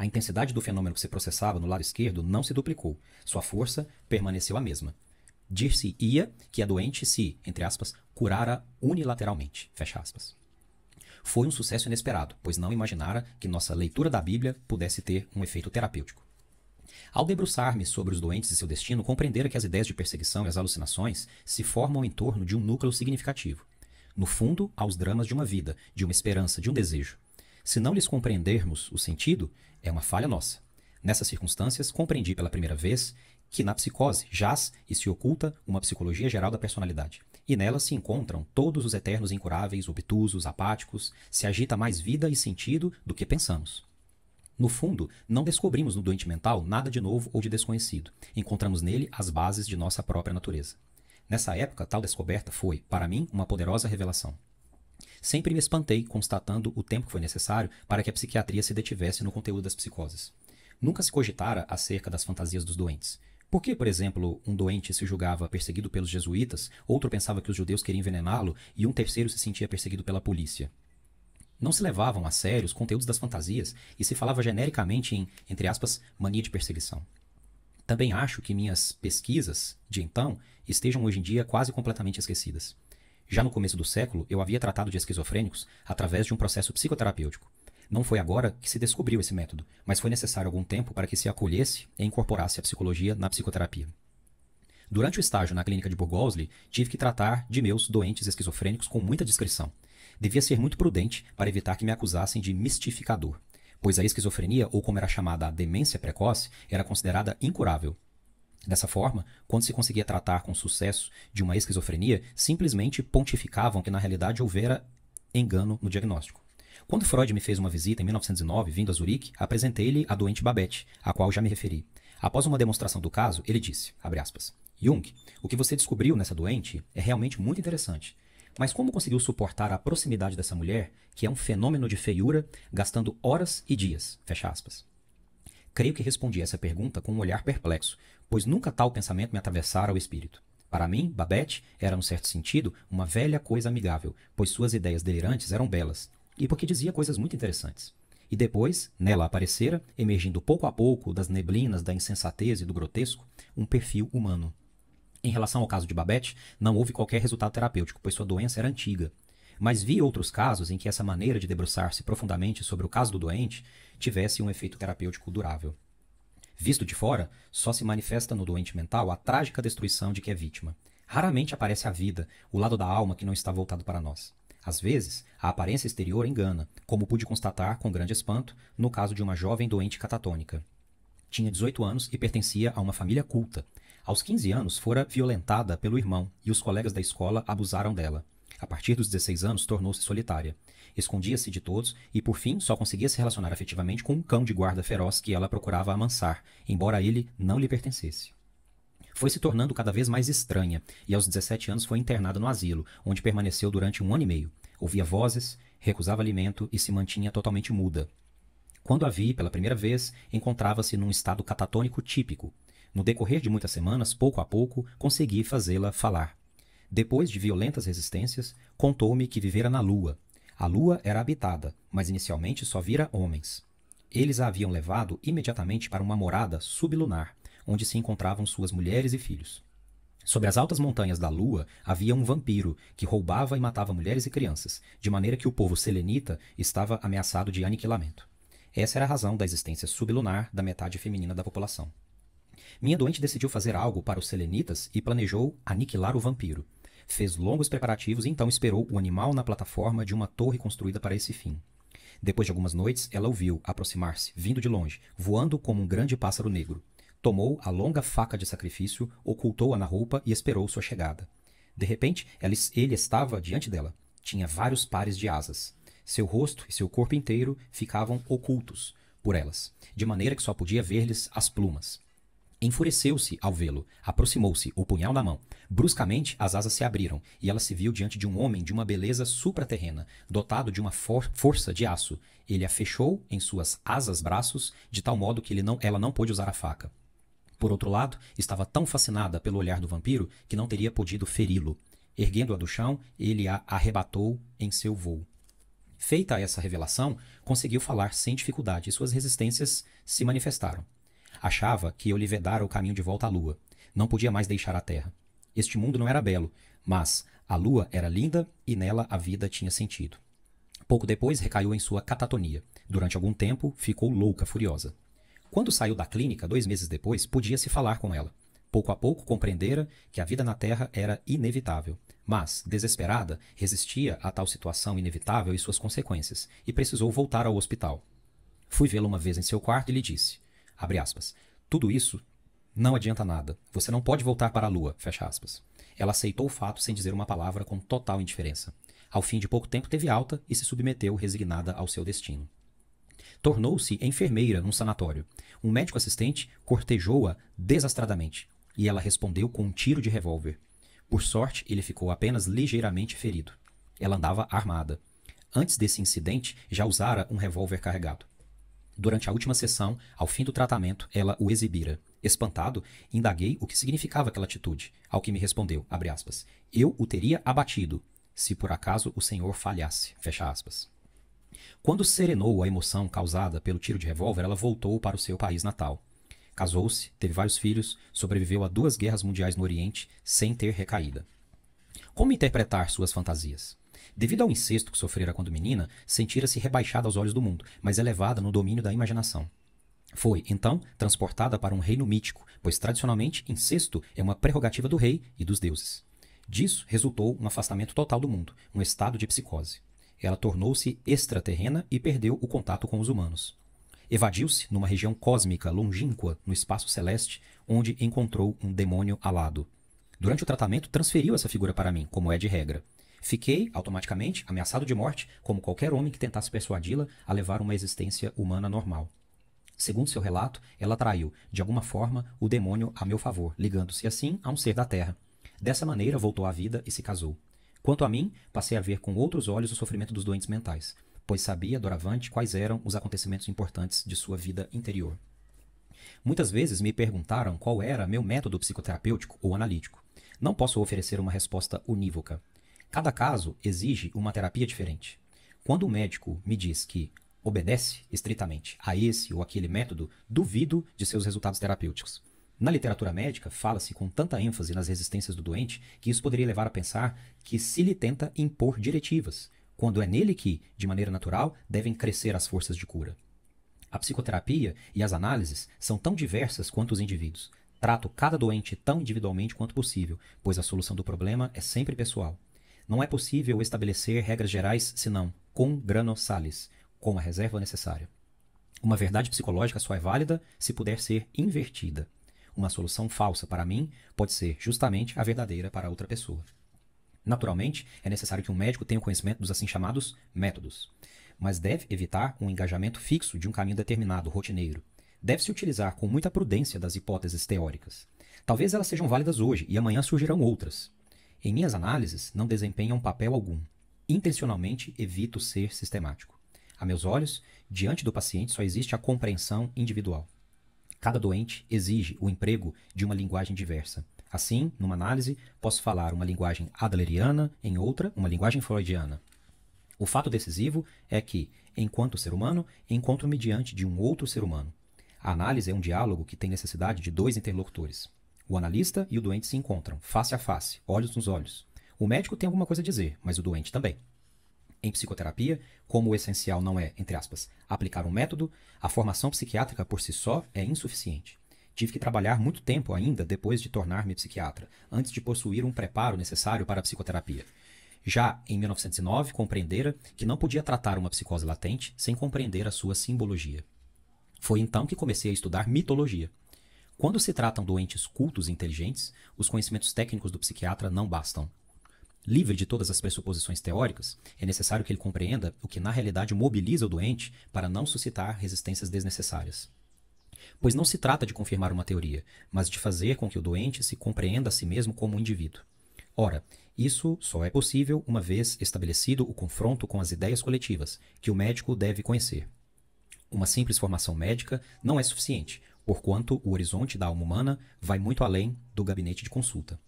A intensidade do fenômeno que se processava no lado esquerdo não se duplicou. Sua força permaneceu a mesma. Dir-se-ia que a doente se, entre aspas, curara unilateralmente. Fecha aspas. Foi um sucesso inesperado, pois não imaginara que nossa leitura da Bíblia pudesse ter um efeito terapêutico. Ao debruçar-me sobre os doentes e seu destino, compreendera que as ideias de perseguição e as alucinações se formam em torno de um núcleo significativo. No fundo, aos dramas de uma vida, de uma esperança, de um desejo. Se não lhes compreendermos o sentido, é uma falha nossa. Nessas circunstâncias, compreendi pela primeira vez que na psicose jaz e se oculta uma psicologia geral da personalidade. E nela se encontram todos os eternos incuráveis, obtusos, apáticos, se agita mais vida e sentido do que pensamos. No fundo, não descobrimos no doente mental nada de novo ou de desconhecido. Encontramos nele as bases de nossa própria natureza. Nessa época, tal descoberta foi, para mim, uma poderosa revelação. Sempre me espantei constatando o tempo que foi necessário para que a psiquiatria se detivesse no conteúdo das psicoses. Nunca se cogitara acerca das fantasias dos doentes. Por que, por exemplo, um doente se julgava perseguido pelos jesuítas, outro pensava que os judeus queriam envenená-lo e um terceiro se sentia perseguido pela polícia? Não se levavam a sério os conteúdos das fantasias e se falava genericamente em, entre aspas, mania de perseguição. Também acho que minhas pesquisas de então estejam hoje em dia quase completamente esquecidas. Já no começo do século, eu havia tratado de esquizofrênicos através de um processo psicoterapêutico. Não foi agora que se descobriu esse método, mas foi necessário algum tempo para que se acolhesse e incorporasse a psicologia na psicoterapia. Durante o estágio na clínica de Burgosley, tive que tratar de meus doentes esquizofrênicos com muita discrição. Devia ser muito prudente para evitar que me acusassem de mistificador, pois a esquizofrenia, ou como era chamada a demência precoce, era considerada incurável. Dessa forma, quando se conseguia tratar com sucesso de uma esquizofrenia, simplesmente pontificavam que na realidade houvera engano no diagnóstico. Quando Freud me fez uma visita em 1909, vindo a Zurique, apresentei-lhe a doente Babette, a qual já me referi. Após uma demonstração do caso, ele disse, aspas, Jung, o que você descobriu nessa doente é realmente muito interessante. Mas como conseguiu suportar a proximidade dessa mulher, que é um fenômeno de feiura, gastando horas e dias? Fecha aspas. Creio que respondi essa pergunta com um olhar perplexo, pois nunca tal pensamento me atravessara o espírito. Para mim, Babette era, num certo sentido, uma velha coisa amigável, pois suas ideias delirantes eram belas, e porque dizia coisas muito interessantes. E depois, nela aparecera, emergindo pouco a pouco das neblinas da insensatez e do grotesco, um perfil humano. Em relação ao caso de Babette, não houve qualquer resultado terapêutico, pois sua doença era antiga. Mas vi outros casos em que essa maneira de debruçar-se profundamente sobre o caso do doente tivesse um efeito terapêutico durável. Visto de fora, só se manifesta no doente mental a trágica destruição de que é vítima. Raramente aparece a vida, o lado da alma que não está voltado para nós. Às vezes, a aparência exterior engana, como pude constatar com grande espanto no caso de uma jovem doente catatônica. Tinha 18 anos e pertencia a uma família culta. Aos 15 anos, fora violentada pelo irmão e os colegas da escola abusaram dela. A partir dos 16 anos, tornou-se solitária. Escondia-se de todos e, por fim, só conseguia se relacionar afetivamente com um cão de guarda feroz que ela procurava amansar, embora ele não lhe pertencesse. Foi se tornando cada vez mais estranha e, aos 17 anos, foi internada no asilo, onde permaneceu durante um ano e meio. Ouvia vozes, recusava alimento e se mantinha totalmente muda. Quando a vi pela primeira vez, encontrava-se num estado catatônico típico. No decorrer de muitas semanas, pouco a pouco, consegui fazê-la falar. Depois de violentas resistências, contou-me que vivera na Lua, a lua era habitada, mas inicialmente só vira homens. Eles a haviam levado imediatamente para uma morada sublunar, onde se encontravam suas mulheres e filhos. Sobre as altas montanhas da lua havia um vampiro que roubava e matava mulheres e crianças, de maneira que o povo selenita estava ameaçado de aniquilamento. Essa era a razão da existência sublunar da metade feminina da população. Minha doente decidiu fazer algo para os selenitas e planejou aniquilar o vampiro. Fez longos preparativos e então esperou o animal na plataforma de uma torre construída para esse fim. Depois de algumas noites, ela o viu aproximar-se, vindo de longe, voando como um grande pássaro negro. Tomou a longa faca de sacrifício, ocultou-a na roupa e esperou sua chegada. De repente, ela, ele estava diante dela. Tinha vários pares de asas. Seu rosto e seu corpo inteiro ficavam ocultos por elas, de maneira que só podia ver-lhes as plumas. Enfureceu-se ao vê-lo, aproximou-se, o punhal na mão. Bruscamente, as asas se abriram, e ela se viu diante de um homem de uma beleza supraterrena, dotado de uma for força de aço. Ele a fechou em suas asas braços, de tal modo que não, ela não pôde usar a faca. Por outro lado, estava tão fascinada pelo olhar do vampiro que não teria podido feri-lo. Erguendo-a do chão, ele a arrebatou em seu vôo. Feita essa revelação, conseguiu falar sem dificuldade e suas resistências se manifestaram. Achava que eu lhe vedara o caminho de volta à lua. Não podia mais deixar a terra. Este mundo não era belo, mas a lua era linda e nela a vida tinha sentido. Pouco depois recaiu em sua catatonia. Durante algum tempo ficou louca, furiosa. Quando saiu da clínica, dois meses depois, podia-se falar com ela. Pouco a pouco compreendera que a vida na Terra era inevitável, mas, desesperada, resistia a tal situação inevitável e suas consequências, e precisou voltar ao hospital. Fui vê-la uma vez em seu quarto e lhe disse: Abre aspas. Tudo isso não adianta nada. Você não pode voltar para a lua. Fecha aspas. Ela aceitou o fato sem dizer uma palavra com total indiferença. Ao fim de pouco tempo teve alta e se submeteu resignada ao seu destino. Tornou-se enfermeira num sanatório. Um médico assistente cortejou-a desastradamente e ela respondeu com um tiro de revólver. Por sorte, ele ficou apenas ligeiramente ferido. Ela andava armada. Antes desse incidente, já usara um revólver carregado durante a última sessão, ao fim do tratamento, ela o exibira. Espantado, indaguei o que significava aquela atitude, ao que me respondeu, aspas, eu o teria abatido, se por acaso o senhor falhasse, Quando serenou a emoção causada pelo tiro de revólver, ela voltou para o seu país natal. Casou-se, teve vários filhos, sobreviveu a duas guerras mundiais no Oriente sem ter recaída. Como interpretar suas fantasias? Devido ao incesto que sofrera quando menina, sentira-se rebaixada aos olhos do mundo, mas elevada no domínio da imaginação. Foi, então, transportada para um reino mítico, pois tradicionalmente incesto é uma prerrogativa do rei e dos deuses. Disso resultou um afastamento total do mundo, um estado de psicose. Ela tornou-se extraterrena e perdeu o contato com os humanos. Evadiu-se numa região cósmica longínqua no espaço celeste, onde encontrou um demônio alado. Durante o tratamento, transferiu essa figura para mim, como é de regra. Fiquei, automaticamente, ameaçado de morte, como qualquer homem que tentasse persuadi-la a levar uma existência humana normal. Segundo seu relato, ela traiu, de alguma forma, o demônio a meu favor, ligando-se assim a um ser da terra. Dessa maneira, voltou à vida e se casou. Quanto a mim, passei a ver com outros olhos o sofrimento dos doentes mentais, pois sabia, doravante, quais eram os acontecimentos importantes de sua vida interior. Muitas vezes me perguntaram qual era meu método psicoterapêutico ou analítico. Não posso oferecer uma resposta unívoca. Cada caso exige uma terapia diferente. Quando o médico me diz que obedece estritamente a esse ou aquele método, duvido de seus resultados terapêuticos. Na literatura médica, fala-se com tanta ênfase nas resistências do doente que isso poderia levar a pensar que se lhe tenta impor diretivas, quando é nele que, de maneira natural, devem crescer as forças de cura. A psicoterapia e as análises são tão diversas quanto os indivíduos. Trato cada doente tão individualmente quanto possível, pois a solução do problema é sempre pessoal. Não é possível estabelecer regras gerais senão com grano salis, com a reserva necessária. Uma verdade psicológica só é válida se puder ser invertida. Uma solução falsa para mim pode ser justamente a verdadeira para outra pessoa. Naturalmente, é necessário que um médico tenha conhecimento dos assim chamados métodos, mas deve evitar um engajamento fixo de um caminho determinado, rotineiro. Deve-se utilizar com muita prudência das hipóteses teóricas. Talvez elas sejam válidas hoje e amanhã surgirão outras. Em minhas análises, não desempenham papel algum. Intencionalmente evito ser sistemático. A meus olhos, diante do paciente só existe a compreensão individual. Cada doente exige o emprego de uma linguagem diversa. Assim, numa análise, posso falar uma linguagem adleriana, em outra, uma linguagem freudiana. O fato decisivo é que, enquanto ser humano, encontro-me diante de um outro ser humano. A análise é um diálogo que tem necessidade de dois interlocutores. O analista e o doente se encontram, face a face, olhos nos olhos. O médico tem alguma coisa a dizer, mas o doente também. Em psicoterapia, como o essencial não é, entre aspas, aplicar um método, a formação psiquiátrica por si só é insuficiente. Tive que trabalhar muito tempo ainda depois de tornar-me psiquiatra, antes de possuir um preparo necessário para a psicoterapia. Já em 1909, compreendera que não podia tratar uma psicose latente sem compreender a sua simbologia. Foi então que comecei a estudar mitologia. Quando se tratam doentes cultos e inteligentes, os conhecimentos técnicos do psiquiatra não bastam. Livre de todas as pressuposições teóricas, é necessário que ele compreenda o que na realidade mobiliza o doente para não suscitar resistências desnecessárias. Pois não se trata de confirmar uma teoria, mas de fazer com que o doente se compreenda a si mesmo como um indivíduo. Ora, isso só é possível uma vez estabelecido o confronto com as ideias coletivas, que o médico deve conhecer. Uma simples formação médica não é suficiente, porquanto o horizonte da alma humana vai muito além do gabinete de consulta.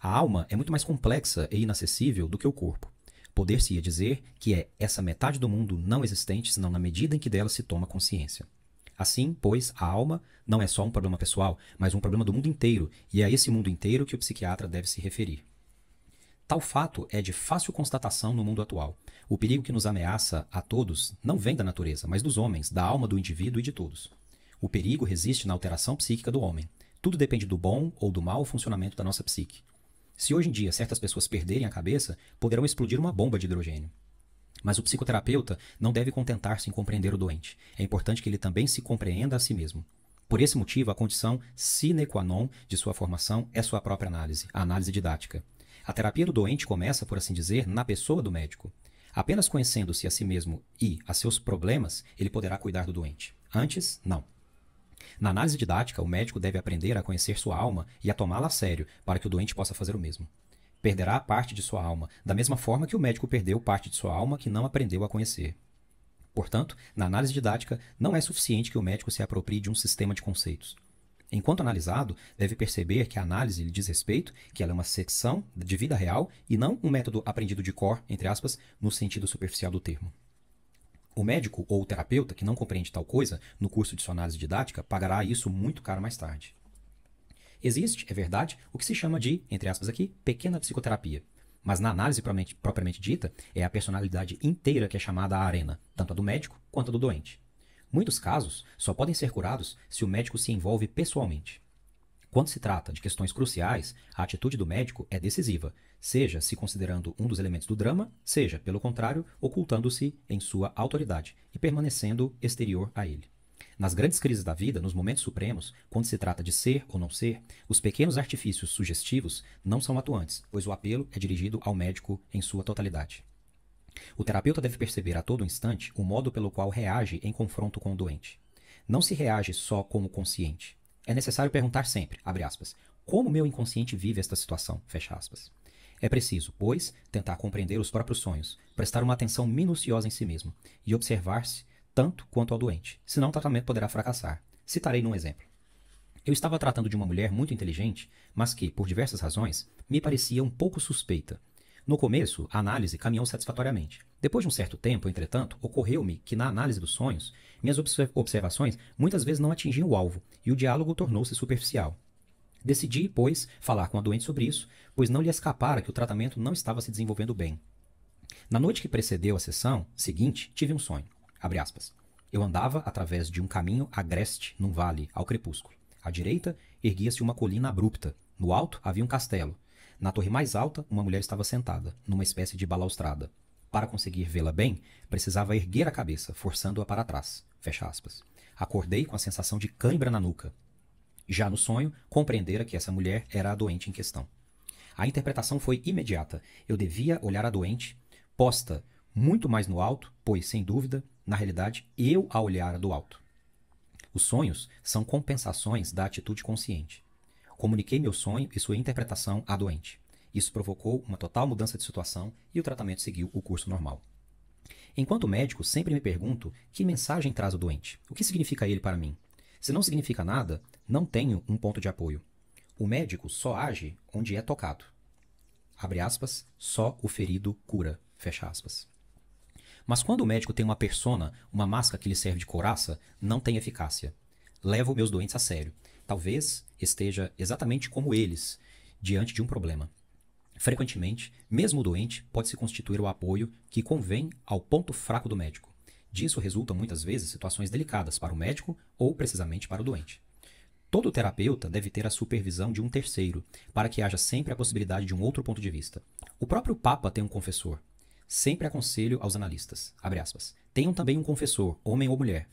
A alma é muito mais complexa e inacessível do que o corpo. Poder-se-ia dizer que é essa metade do mundo não existente senão na medida em que dela se toma consciência. Assim, pois, a alma não é só um problema pessoal, mas um problema do mundo inteiro, e é a esse mundo inteiro que o psiquiatra deve se referir. Tal fato é de fácil constatação no mundo atual. O perigo que nos ameaça a todos não vem da natureza, mas dos homens, da alma do indivíduo e de todos. O perigo resiste na alteração psíquica do homem. Tudo depende do bom ou do mau funcionamento da nossa psique. Se hoje em dia certas pessoas perderem a cabeça, poderão explodir uma bomba de hidrogênio. Mas o psicoterapeuta não deve contentar-se em compreender o doente. É importante que ele também se compreenda a si mesmo. Por esse motivo, a condição sine qua non de sua formação é sua própria análise, a análise didática. A terapia do doente começa, por assim dizer, na pessoa do médico. Apenas conhecendo-se a si mesmo e a seus problemas, ele poderá cuidar do doente. Antes, não. Na análise didática, o médico deve aprender a conhecer sua alma e a tomá-la a sério, para que o doente possa fazer o mesmo. Perderá parte de sua alma, da mesma forma que o médico perdeu parte de sua alma que não aprendeu a conhecer. Portanto, na análise didática, não é suficiente que o médico se aproprie de um sistema de conceitos. Enquanto analisado, deve perceber que a análise lhe diz respeito, que ela é uma secção de vida real e não um método aprendido de cor, entre aspas, no sentido superficial do termo. O médico ou o terapeuta que não compreende tal coisa no curso de sua análise didática pagará isso muito caro mais tarde. Existe, é verdade, o que se chama de, entre aspas aqui, pequena psicoterapia. Mas na análise propriamente, propriamente dita, é a personalidade inteira que é chamada a arena, tanto a do médico quanto a do doente. Muitos casos só podem ser curados se o médico se envolve pessoalmente. Quando se trata de questões cruciais, a atitude do médico é decisiva, seja se considerando um dos elementos do drama, seja, pelo contrário, ocultando-se em sua autoridade e permanecendo exterior a ele. Nas grandes crises da vida, nos momentos supremos, quando se trata de ser ou não ser, os pequenos artifícios sugestivos não são atuantes, pois o apelo é dirigido ao médico em sua totalidade. O terapeuta deve perceber a todo instante o modo pelo qual reage em confronto com o doente. Não se reage só como consciente. É necessário perguntar sempre, abre aspas, como meu inconsciente vive esta situação, fecha aspas. É preciso, pois, tentar compreender os próprios sonhos, prestar uma atenção minuciosa em si mesmo e observar-se tanto quanto ao doente, senão o tratamento poderá fracassar. Citarei num exemplo. Eu estava tratando de uma mulher muito inteligente, mas que, por diversas razões, me parecia um pouco suspeita no começo, a análise caminhou satisfatoriamente. Depois de um certo tempo, entretanto, ocorreu-me que na análise dos sonhos, minhas observações muitas vezes não atingiam o alvo e o diálogo tornou-se superficial. Decidi, pois, falar com a doente sobre isso, pois não lhe escapara que o tratamento não estava se desenvolvendo bem. Na noite que precedeu a sessão seguinte, tive um sonho. Eu andava através de um caminho agreste num vale, ao crepúsculo. À direita, erguia-se uma colina abrupta. No alto, havia um castelo, na torre mais alta, uma mulher estava sentada, numa espécie de balaustrada. Para conseguir vê-la bem, precisava erguer a cabeça, forçando-a para trás. Fecha aspas. Acordei com a sensação de cãibra na nuca. Já no sonho, compreendera que essa mulher era a doente em questão. A interpretação foi imediata. Eu devia olhar a doente, posta muito mais no alto, pois, sem dúvida, na realidade, eu a olhara do alto. Os sonhos são compensações da atitude consciente. Comuniquei meu sonho e sua interpretação à doente. Isso provocou uma total mudança de situação e o tratamento seguiu o curso normal. Enquanto médico, sempre me pergunto que mensagem traz o doente? O que significa ele para mim? Se não significa nada, não tenho um ponto de apoio. O médico só age onde é tocado. Abre aspas, só o ferido cura. Fecha aspas. Mas quando o médico tem uma persona, uma máscara que lhe serve de couraça, não tem eficácia. Levo meus doentes a sério talvez esteja exatamente como eles, diante de um problema. Frequentemente, mesmo o doente pode se constituir o apoio que convém ao ponto fraco do médico. Disso resultam muitas vezes situações delicadas para o médico ou precisamente para o doente. Todo terapeuta deve ter a supervisão de um terceiro, para que haja sempre a possibilidade de um outro ponto de vista. O próprio Papa tem um confessor. Sempre aconselho aos analistas, Tenham também um confessor, homem ou mulher,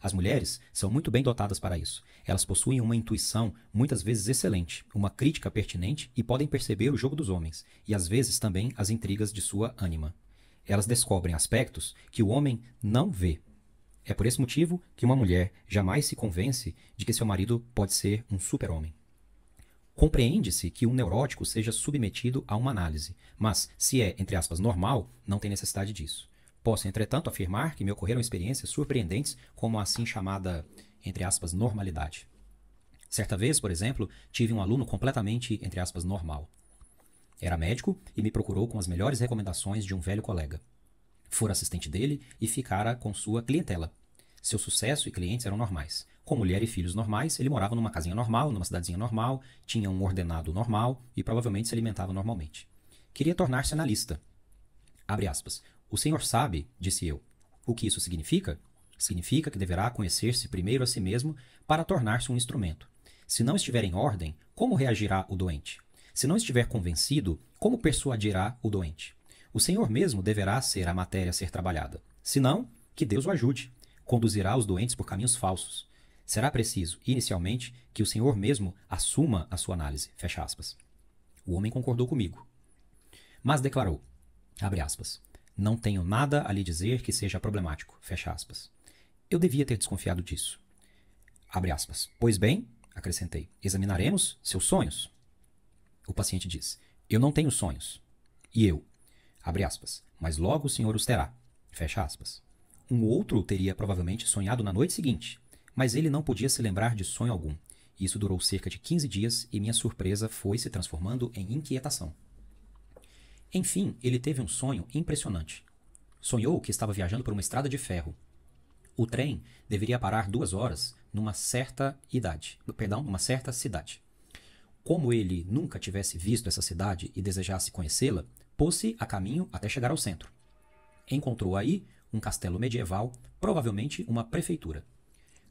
as mulheres são muito bem dotadas para isso. Elas possuem uma intuição muitas vezes excelente, uma crítica pertinente e podem perceber o jogo dos homens, e às vezes também as intrigas de sua ânima. Elas descobrem aspectos que o homem não vê. É por esse motivo que uma mulher jamais se convence de que seu marido pode ser um super-homem. Compreende-se que um neurótico seja submetido a uma análise, mas se é, entre aspas, normal, não tem necessidade disso. Posso, entretanto, afirmar que me ocorreram experiências surpreendentes como a assim chamada, entre aspas, normalidade. Certa vez, por exemplo, tive um aluno completamente, entre aspas, normal. Era médico e me procurou com as melhores recomendações de um velho colega. Fora assistente dele e ficara com sua clientela. Seu sucesso e clientes eram normais. Com mulher e filhos normais, ele morava numa casinha normal, numa cidadezinha normal, tinha um ordenado normal e provavelmente se alimentava normalmente. Queria tornar-se analista, abre aspas, o Senhor sabe, disse eu. O que isso significa? Significa que deverá conhecer-se primeiro a si mesmo para tornar-se um instrumento. Se não estiver em ordem, como reagirá o doente? Se não estiver convencido, como persuadirá o doente? O Senhor mesmo deverá ser a matéria a ser trabalhada. Se não, que Deus o ajude. Conduzirá os doentes por caminhos falsos. Será preciso, inicialmente, que o Senhor mesmo assuma a sua análise. Fecha aspas. O homem concordou comigo. Mas declarou, abre aspas, não tenho nada a lhe dizer que seja problemático. Fecha aspas. Eu devia ter desconfiado disso. Abre aspas. Pois bem, acrescentei, examinaremos seus sonhos. O paciente diz: Eu não tenho sonhos. E eu? Abre aspas. Mas logo o senhor os terá. Fecha aspas. Um outro teria provavelmente sonhado na noite seguinte, mas ele não podia se lembrar de sonho algum. Isso durou cerca de 15 dias e minha surpresa foi se transformando em inquietação. Enfim, ele teve um sonho impressionante. Sonhou que estava viajando por uma estrada de ferro. O trem deveria parar duas horas numa certa idade, perdão, numa certa cidade. Como ele nunca tivesse visto essa cidade e desejasse conhecê-la, pôs-se a caminho até chegar ao centro. Encontrou aí um castelo medieval, provavelmente uma prefeitura.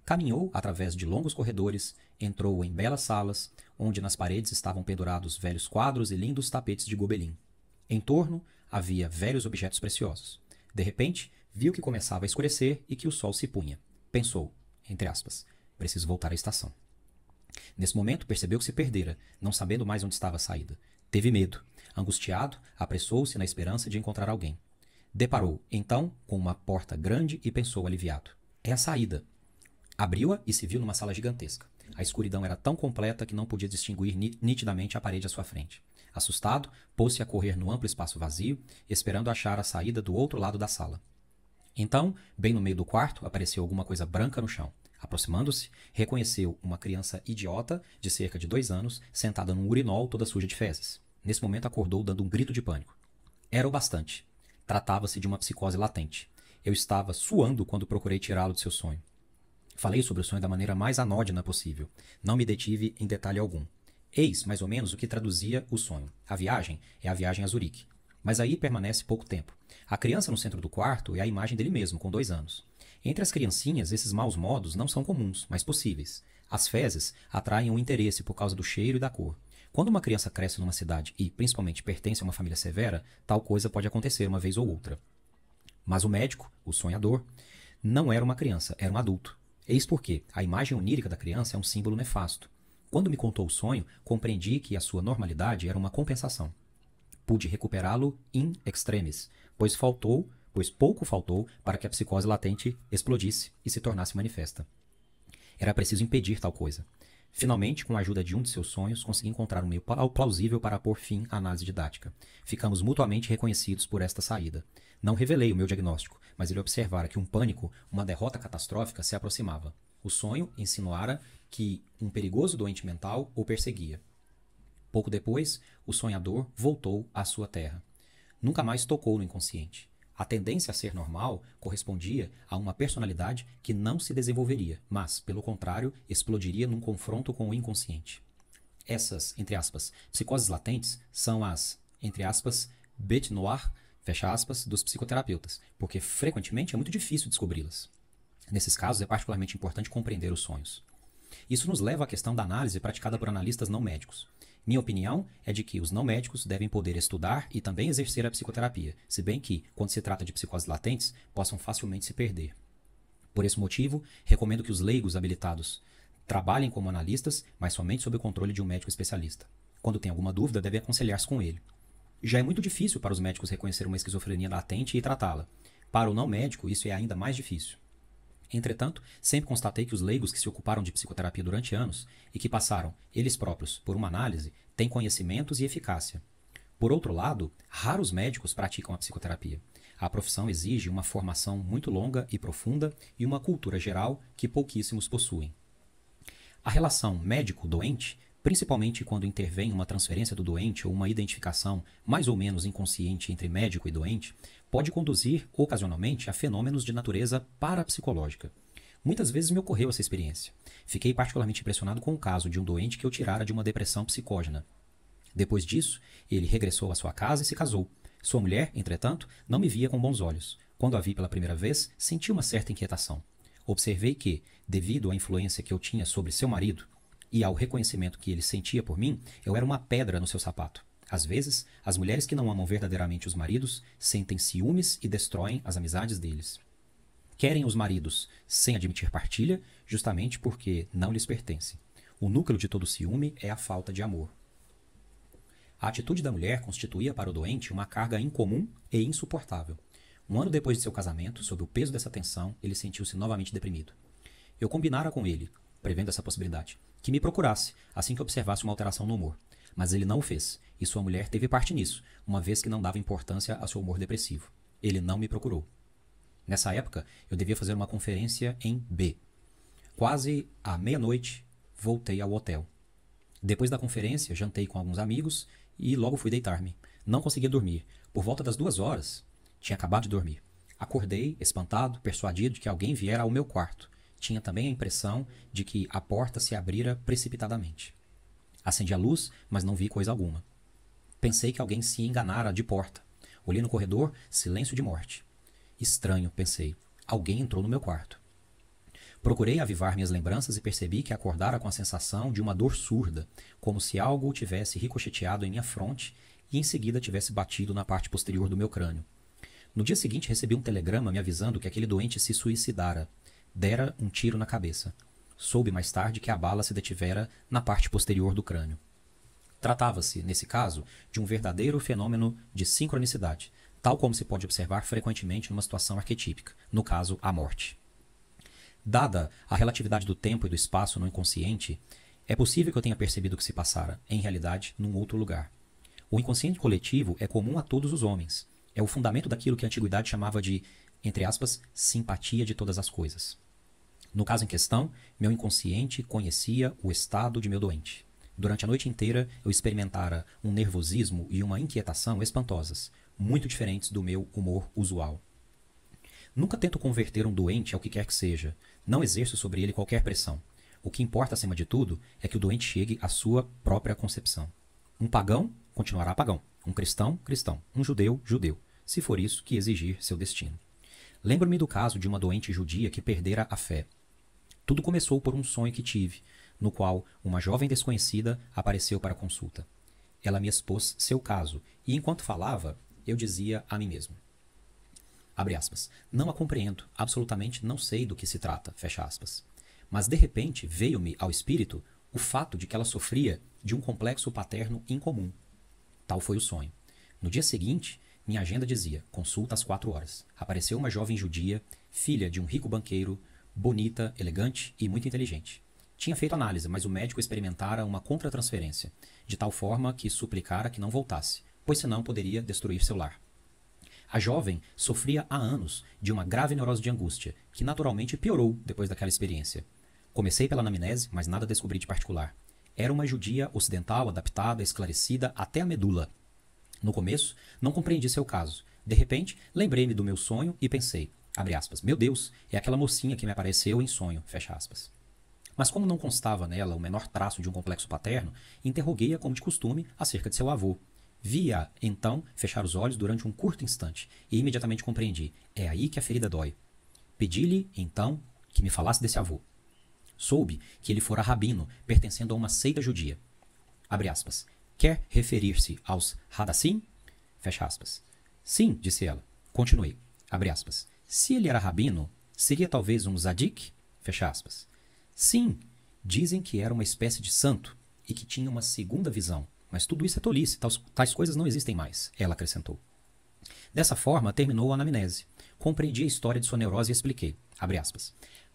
Caminhou através de longos corredores, entrou em belas salas, onde nas paredes estavam pendurados velhos quadros e lindos tapetes de Gobelin. Em torno havia velhos objetos preciosos. De repente, viu que começava a escurecer e que o sol se punha. Pensou, entre aspas, preciso voltar à estação. Nesse momento, percebeu que se perdera, não sabendo mais onde estava a saída. Teve medo. Angustiado, apressou-se na esperança de encontrar alguém. Deparou, então, com uma porta grande e pensou aliviado. É a saída. Abriu-a e se viu numa sala gigantesca. A escuridão era tão completa que não podia distinguir nitidamente a parede à sua frente. Assustado, pôs-se a correr no amplo espaço vazio, esperando achar a saída do outro lado da sala. Então, bem no meio do quarto, apareceu alguma coisa branca no chão. Aproximando-se, reconheceu uma criança idiota de cerca de dois anos, sentada num urinol toda suja de fezes. Nesse momento acordou dando um grito de pânico. Era o bastante. Tratava-se de uma psicose latente. Eu estava suando quando procurei tirá-lo de seu sonho. Falei sobre o sonho da maneira mais anódina possível. Não me detive em detalhe algum. Eis, mais ou menos, o que traduzia o sonho. A viagem é a viagem a Zurique. Mas aí permanece pouco tempo. A criança no centro do quarto é a imagem dele mesmo, com dois anos. Entre as criancinhas, esses maus modos não são comuns, mas possíveis. As fezes atraem o um interesse por causa do cheiro e da cor. Quando uma criança cresce numa cidade e, principalmente, pertence a uma família severa, tal coisa pode acontecer uma vez ou outra. Mas o médico, o sonhador, não era uma criança, era um adulto. Eis porque a imagem onírica da criança é um símbolo nefasto. Quando me contou o sonho, compreendi que a sua normalidade era uma compensação. Pude recuperá-lo in extremis, pois faltou, pois pouco faltou para que a psicose latente explodisse e se tornasse manifesta. Era preciso impedir tal coisa. Finalmente, com a ajuda de um de seus sonhos, consegui encontrar um meio plausível para pôr fim à análise didática. Ficamos mutuamente reconhecidos por esta saída. Não revelei o meu diagnóstico, mas ele observara que um pânico, uma derrota catastrófica, se aproximava. O sonho insinuara que um perigoso doente mental o perseguia. Pouco depois, o sonhador voltou à sua terra. Nunca mais tocou no inconsciente. A tendência a ser normal correspondia a uma personalidade que não se desenvolveria, mas, pelo contrário, explodiria num confronto com o inconsciente. Essas, entre aspas, psicoses latentes são as, entre aspas, bete noir fecha aspas, dos psicoterapeutas, porque frequentemente é muito difícil descobri-las. Nesses casos, é particularmente importante compreender os sonhos. Isso nos leva à questão da análise praticada por analistas não médicos. Minha opinião é de que os não médicos devem poder estudar e também exercer a psicoterapia, se bem que, quando se trata de psicoses latentes, possam facilmente se perder. Por esse motivo, recomendo que os leigos habilitados trabalhem como analistas, mas somente sob o controle de um médico especialista. Quando tem alguma dúvida, deve aconselhar-se com ele. Já é muito difícil para os médicos reconhecer uma esquizofrenia latente e tratá-la. Para o não médico, isso é ainda mais difícil. Entretanto, sempre constatei que os leigos que se ocuparam de psicoterapia durante anos e que passaram, eles próprios, por uma análise, têm conhecimentos e eficácia. Por outro lado, raros médicos praticam a psicoterapia. A profissão exige uma formação muito longa e profunda e uma cultura geral que pouquíssimos possuem. A relação médico-doente, principalmente quando intervém uma transferência do doente ou uma identificação mais ou menos inconsciente entre médico e doente, pode conduzir, ocasionalmente, a fenômenos de natureza parapsicológica. Muitas vezes me ocorreu essa experiência. Fiquei particularmente impressionado com o caso de um doente que eu tirara de uma depressão psicógena. Depois disso, ele regressou à sua casa e se casou. Sua mulher, entretanto, não me via com bons olhos. Quando a vi pela primeira vez, senti uma certa inquietação. Observei que, devido à influência que eu tinha sobre seu marido e ao reconhecimento que ele sentia por mim, eu era uma pedra no seu sapato. Às vezes, as mulheres que não amam verdadeiramente os maridos sentem ciúmes e destroem as amizades deles. Querem os maridos sem admitir partilha, justamente porque não lhes pertence. O núcleo de todo ciúme é a falta de amor. A atitude da mulher constituía para o doente uma carga incomum e insuportável. Um ano depois de seu casamento, sob o peso dessa tensão, ele sentiu-se novamente deprimido. Eu combinara com ele, prevendo essa possibilidade, que me procurasse assim que observasse uma alteração no humor mas ele não o fez, e sua mulher teve parte nisso, uma vez que não dava importância a seu humor depressivo. Ele não me procurou. Nessa época, eu devia fazer uma conferência em B. Quase à meia-noite, voltei ao hotel. Depois da conferência, jantei com alguns amigos e logo fui deitar-me. Não conseguia dormir. Por volta das duas horas, tinha acabado de dormir. Acordei, espantado, persuadido de que alguém viera ao meu quarto. Tinha também a impressão de que a porta se abrira precipitadamente. Acendi a luz, mas não vi coisa alguma. Pensei que alguém se enganara de porta. Olhei no corredor, silêncio de morte. Estranho, pensei. Alguém entrou no meu quarto. Procurei avivar minhas lembranças e percebi que acordara com a sensação de uma dor surda, como se algo tivesse ricocheteado em minha fronte e em seguida tivesse batido na parte posterior do meu crânio. No dia seguinte recebi um telegrama me avisando que aquele doente se suicidara. Dera um tiro na cabeça. Soube mais tarde que a bala se detivera na parte posterior do crânio. Tratava-se, nesse caso, de um verdadeiro fenômeno de sincronicidade, tal como se pode observar frequentemente numa situação arquetípica, no caso, a morte. Dada a relatividade do tempo e do espaço no inconsciente, é possível que eu tenha percebido o que se passara, em realidade, num outro lugar. O inconsciente coletivo é comum a todos os homens. É o fundamento daquilo que a antiguidade chamava de, entre aspas, simpatia de todas as coisas. No caso em questão, meu inconsciente conhecia o estado de meu doente. Durante a noite inteira, eu experimentara um nervosismo e uma inquietação espantosas, muito diferentes do meu humor usual. Nunca tento converter um doente ao que quer que seja. Não exerço sobre ele qualquer pressão. O que importa, acima de tudo, é que o doente chegue à sua própria concepção. Um pagão continuará pagão. Um cristão, cristão. Um judeu, judeu. Se for isso que exigir seu destino. Lembro-me do caso de uma doente judia que perdera a fé. Tudo começou por um sonho que tive, no qual uma jovem desconhecida apareceu para consulta. Ela me expôs seu caso, e enquanto falava, eu dizia a mim mesmo: aspas, Não a compreendo, absolutamente não sei do que se trata. Mas de repente veio-me ao espírito o fato de que ela sofria de um complexo paterno incomum. Tal foi o sonho. No dia seguinte, minha agenda dizia: consulta às quatro horas. Apareceu uma jovem judia, filha de um rico banqueiro, bonita, elegante e muito inteligente. Tinha feito análise, mas o médico experimentara uma contratransferência, de tal forma que suplicara que não voltasse, pois senão poderia destruir seu lar. A jovem sofria há anos de uma grave neurose de angústia, que naturalmente piorou depois daquela experiência. Comecei pela anamnese, mas nada descobri de particular. Era uma judia ocidental, adaptada, esclarecida até a medula. No começo, não compreendi seu caso. De repente, lembrei-me do meu sonho e pensei: Abre aspas. Meu Deus, é aquela mocinha que me apareceu em sonho. Fecha aspas. Mas como não constava nela o menor traço de um complexo paterno, interroguei-a como de costume acerca de seu avô. Vi-a, então, fechar os olhos durante um curto instante e imediatamente compreendi. É aí que a ferida dói. Pedi-lhe, então, que me falasse desse avô. Soube que ele fora rabino, pertencendo a uma seita judia. Abre aspas. Quer referir-se aos Hadassim? Fecha aspas. Sim, disse ela. Continuei. Abre aspas. Se ele era rabino, seria talvez um zadik? Fecha aspas. Sim, dizem que era uma espécie de santo e que tinha uma segunda visão, mas tudo isso é tolice, tais, tais coisas não existem mais, ela acrescentou. Dessa forma, terminou a anamnese. Compreendi a história de sua neurose e expliquei.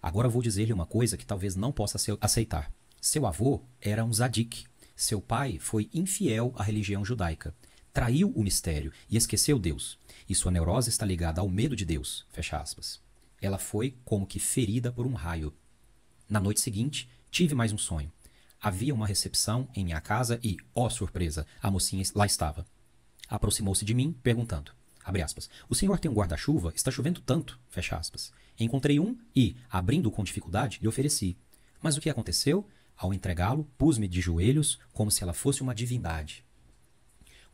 Agora vou dizer-lhe uma coisa que talvez não possa aceitar. Seu avô era um zadik. Seu pai foi infiel à religião judaica traiu o mistério e esqueceu Deus. E sua neurose está ligada ao medo de Deus. Fecha aspas. Ela foi como que ferida por um raio. Na noite seguinte, tive mais um sonho. Havia uma recepção em minha casa e, ó surpresa, a mocinha lá estava. Aproximou-se de mim, perguntando: aspas, O senhor tem um guarda-chuva? Está chovendo tanto? Fecha aspas. Encontrei um e, abrindo-o com dificuldade, lhe ofereci. Mas o que aconteceu? Ao entregá-lo, pus-me de joelhos como se ela fosse uma divindade.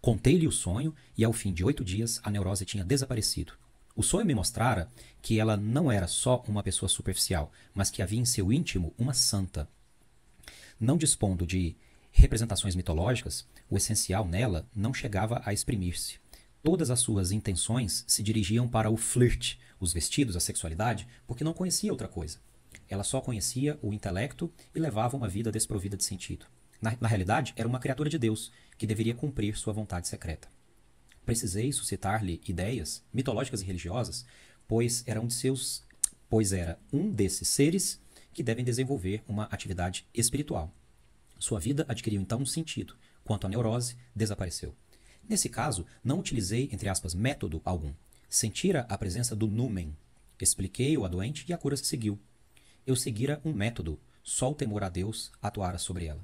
Contei-lhe o sonho e, ao fim de oito dias, a neurose tinha desaparecido. O sonho me mostrara que ela não era só uma pessoa superficial, mas que havia em seu íntimo uma santa. Não dispondo de representações mitológicas, o essencial nela não chegava a exprimir-se. Todas as suas intenções se dirigiam para o flirt, os vestidos, a sexualidade, porque não conhecia outra coisa. Ela só conhecia o intelecto e levava uma vida desprovida de sentido. Na, na realidade, era uma criatura de Deus que deveria cumprir sua vontade secreta. Precisei suscitar-lhe ideias mitológicas e religiosas, pois era um de seus, pois era um desses seres que devem desenvolver uma atividade espiritual. Sua vida adquiriu então um sentido, quanto a neurose desapareceu. Nesse caso, não utilizei, entre aspas, método algum. Sentira a presença do numen. Expliquei-o a doente e a cura se seguiu. Eu seguira um método. Só o temor a Deus atuara sobre ela.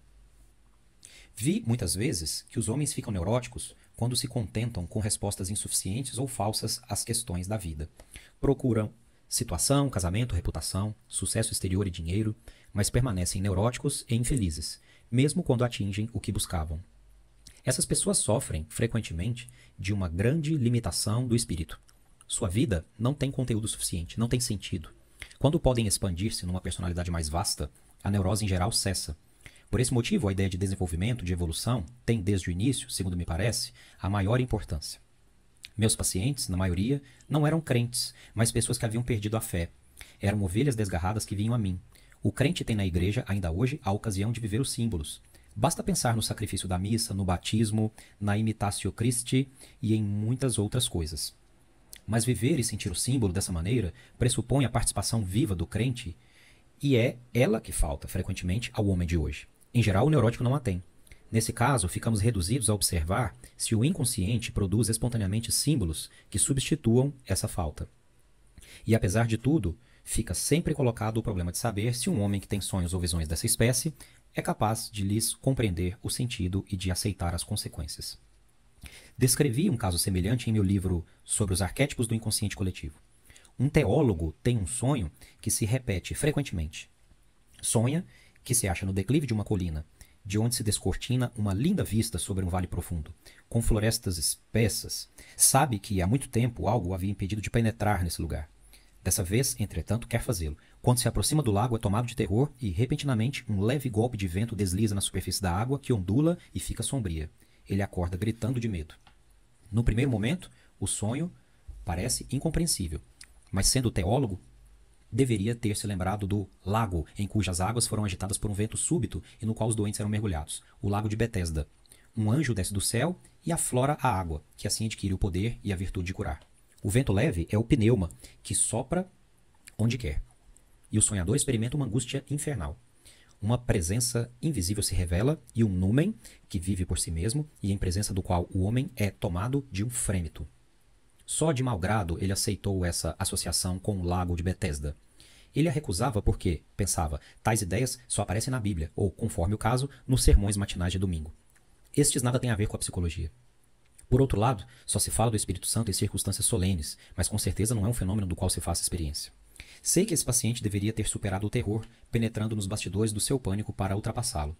Vi muitas vezes que os homens ficam neuróticos quando se contentam com respostas insuficientes ou falsas às questões da vida. Procuram situação, casamento, reputação, sucesso exterior e dinheiro, mas permanecem neuróticos e infelizes, mesmo quando atingem o que buscavam. Essas pessoas sofrem, frequentemente, de uma grande limitação do espírito. Sua vida não tem conteúdo suficiente, não tem sentido. Quando podem expandir-se numa personalidade mais vasta, a neurose em geral cessa por esse motivo, a ideia de desenvolvimento, de evolução, tem desde o início, segundo me parece, a maior importância. Meus pacientes, na maioria, não eram crentes, mas pessoas que haviam perdido a fé. Eram ovelhas desgarradas que vinham a mim. O crente tem na igreja, ainda hoje, a ocasião de viver os símbolos. Basta pensar no sacrifício da missa, no batismo, na imitatio Christi e em muitas outras coisas. Mas viver e sentir o símbolo dessa maneira pressupõe a participação viva do crente e é ela que falta frequentemente ao homem de hoje. Em geral, o neurótico não a tem. Nesse caso, ficamos reduzidos a observar se o inconsciente produz espontaneamente símbolos que substituam essa falta. E apesar de tudo, fica sempre colocado o problema de saber se um homem que tem sonhos ou visões dessa espécie é capaz de lhes compreender o sentido e de aceitar as consequências. Descrevi um caso semelhante em meu livro sobre os arquétipos do inconsciente coletivo. Um teólogo tem um sonho que se repete frequentemente. Sonha que se acha no declive de uma colina, de onde se descortina uma linda vista sobre um vale profundo, com florestas espessas, sabe que há muito tempo algo havia impedido de penetrar nesse lugar. Dessa vez, entretanto, quer fazê-lo. Quando se aproxima do lago, é tomado de terror e, repentinamente, um leve golpe de vento desliza na superfície da água, que ondula e fica sombria. Ele acorda gritando de medo. No primeiro momento, o sonho parece incompreensível, mas sendo teólogo, deveria ter se lembrado do lago em cujas águas foram agitadas por um vento súbito e no qual os doentes eram mergulhados, o lago de Betesda. Um anjo desce do céu e aflora a água, que assim adquire o poder e a virtude de curar. O vento leve é o pneuma, que sopra onde quer. E o sonhador experimenta uma angústia infernal. Uma presença invisível se revela e um numen, que vive por si mesmo e em presença do qual o homem é tomado de um frêmito. Só de mau grado ele aceitou essa associação com o lago de Betesda, ele a recusava porque, pensava, tais ideias só aparecem na Bíblia, ou, conforme o caso, nos sermões matinais de domingo. Estes nada têm a ver com a psicologia. Por outro lado, só se fala do Espírito Santo em circunstâncias solenes, mas com certeza não é um fenômeno do qual se faça experiência. Sei que esse paciente deveria ter superado o terror, penetrando nos bastidores do seu pânico para ultrapassá-lo.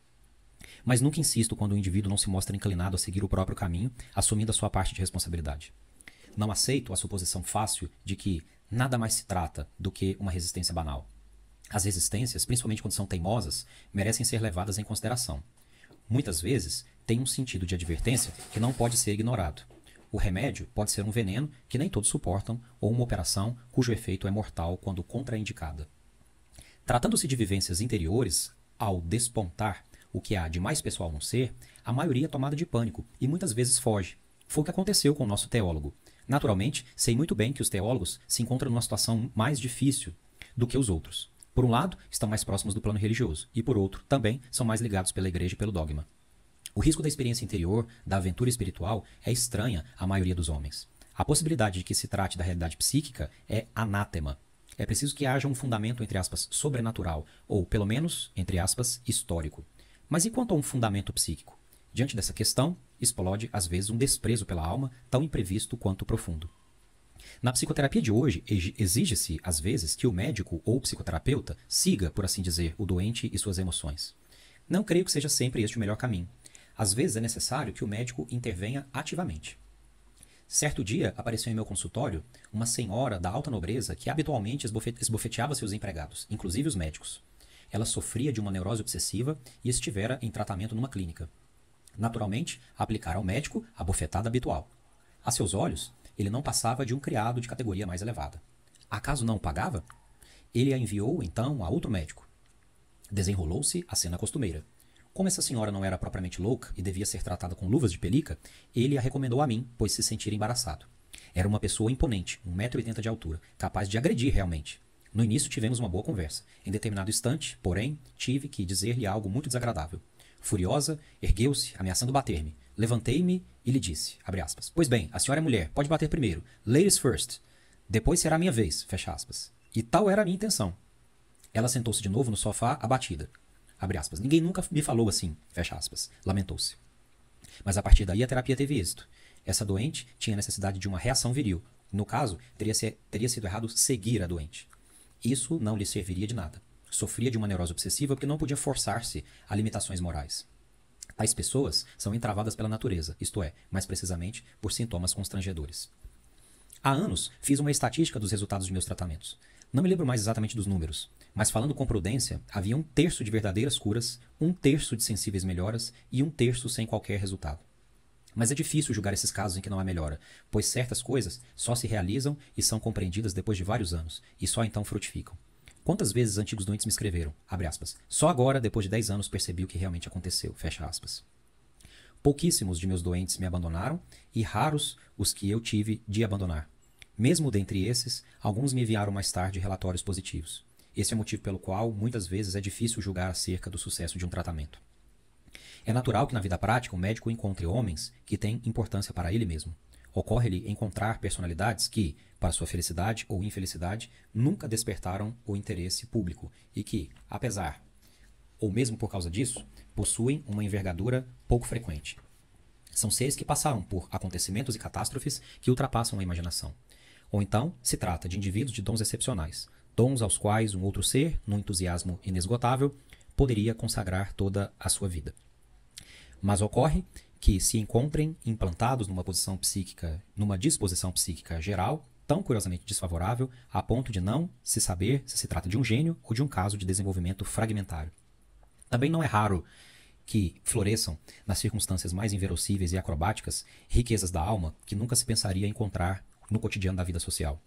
Mas nunca insisto quando o indivíduo não se mostra inclinado a seguir o próprio caminho, assumindo a sua parte de responsabilidade. Não aceito a suposição fácil de que, nada mais se trata do que uma resistência banal. As resistências, principalmente quando são teimosas, merecem ser levadas em consideração. Muitas vezes, tem um sentido de advertência que não pode ser ignorado. O remédio pode ser um veneno que nem todos suportam ou uma operação cujo efeito é mortal quando contraindicada. Tratando-se de vivências interiores, ao despontar o que há de mais pessoal no ser, a maioria é tomada de pânico e muitas vezes foge. Foi o que aconteceu com o nosso teólogo. Naturalmente, sei muito bem que os teólogos se encontram numa situação mais difícil do que os outros. Por um lado, estão mais próximos do plano religioso, e por outro, também são mais ligados pela igreja e pelo dogma. O risco da experiência interior, da aventura espiritual, é estranha à maioria dos homens. A possibilidade de que se trate da realidade psíquica é anátema. É preciso que haja um fundamento, entre aspas, sobrenatural, ou pelo menos, entre aspas, histórico. Mas e quanto a um fundamento psíquico? Diante dessa questão, explode às vezes um desprezo pela alma, tão imprevisto quanto profundo. Na psicoterapia de hoje, exige-se, às vezes, que o médico ou o psicoterapeuta siga, por assim dizer, o doente e suas emoções. Não creio que seja sempre este o melhor caminho. Às vezes é necessário que o médico intervenha ativamente. Certo dia, apareceu em meu consultório uma senhora da alta nobreza que habitualmente esbofeteava seus empregados, inclusive os médicos. Ela sofria de uma neurose obsessiva e estivera em tratamento numa clínica. Naturalmente, aplicar ao médico a bofetada habitual. A seus olhos, ele não passava de um criado de categoria mais elevada. Acaso não pagava? Ele a enviou, então, a outro médico. Desenrolou-se a cena costumeira. Como essa senhora não era propriamente louca e devia ser tratada com luvas de pelica, ele a recomendou a mim, pois se sentira embaraçado. Era uma pessoa imponente, 1,80m de altura, capaz de agredir realmente. No início tivemos uma boa conversa. Em determinado instante, porém, tive que dizer-lhe algo muito desagradável. Furiosa, ergueu-se, ameaçando bater-me. Levantei-me e lhe disse, aspas, Pois bem, a senhora é mulher, pode bater primeiro. Ladies first. Depois será minha vez, fecha aspas. E tal era a minha intenção. Ela sentou-se de novo no sofá, abatida. Aspas, Ninguém nunca me falou assim, fecha aspas. Lamentou-se. Mas a partir daí a terapia teve êxito. Essa doente tinha necessidade de uma reação viril. No caso, teria, ser, teria sido errado seguir a doente. Isso não lhe serviria de nada sofria de uma neurose obsessiva porque não podia forçar-se a limitações morais. Tais pessoas são entravadas pela natureza, isto é, mais precisamente, por sintomas constrangedores. Há anos fiz uma estatística dos resultados de meus tratamentos. Não me lembro mais exatamente dos números, mas falando com prudência, havia um terço de verdadeiras curas, um terço de sensíveis melhoras e um terço sem qualquer resultado. Mas é difícil julgar esses casos em que não há melhora, pois certas coisas só se realizam e são compreendidas depois de vários anos, e só então frutificam. Quantas vezes antigos doentes me escreveram? Abre aspas. Só agora, depois de 10 anos, percebi o que realmente aconteceu. Fecha aspas. Pouquíssimos de meus doentes me abandonaram e raros os que eu tive de abandonar. Mesmo dentre esses, alguns me enviaram mais tarde relatórios positivos. Esse é o motivo pelo qual, muitas vezes, é difícil julgar acerca do sucesso de um tratamento. É natural que na vida prática o médico encontre homens que têm importância para ele mesmo. Ocorre-lhe encontrar personalidades que, para sua felicidade ou infelicidade, nunca despertaram o interesse público e que, apesar ou mesmo por causa disso, possuem uma envergadura pouco frequente. São seres que passaram por acontecimentos e catástrofes que ultrapassam a imaginação. Ou então, se trata de indivíduos de dons excepcionais, dons aos quais um outro ser, num entusiasmo inesgotável, poderia consagrar toda a sua vida. Mas ocorre que se encontrem implantados numa posição psíquica, numa disposição psíquica geral, tão curiosamente desfavorável, a ponto de não se saber se se trata de um gênio ou de um caso de desenvolvimento fragmentário. Também não é raro que floresçam, nas circunstâncias mais inverossíveis e acrobáticas, riquezas da alma que nunca se pensaria encontrar no cotidiano da vida social.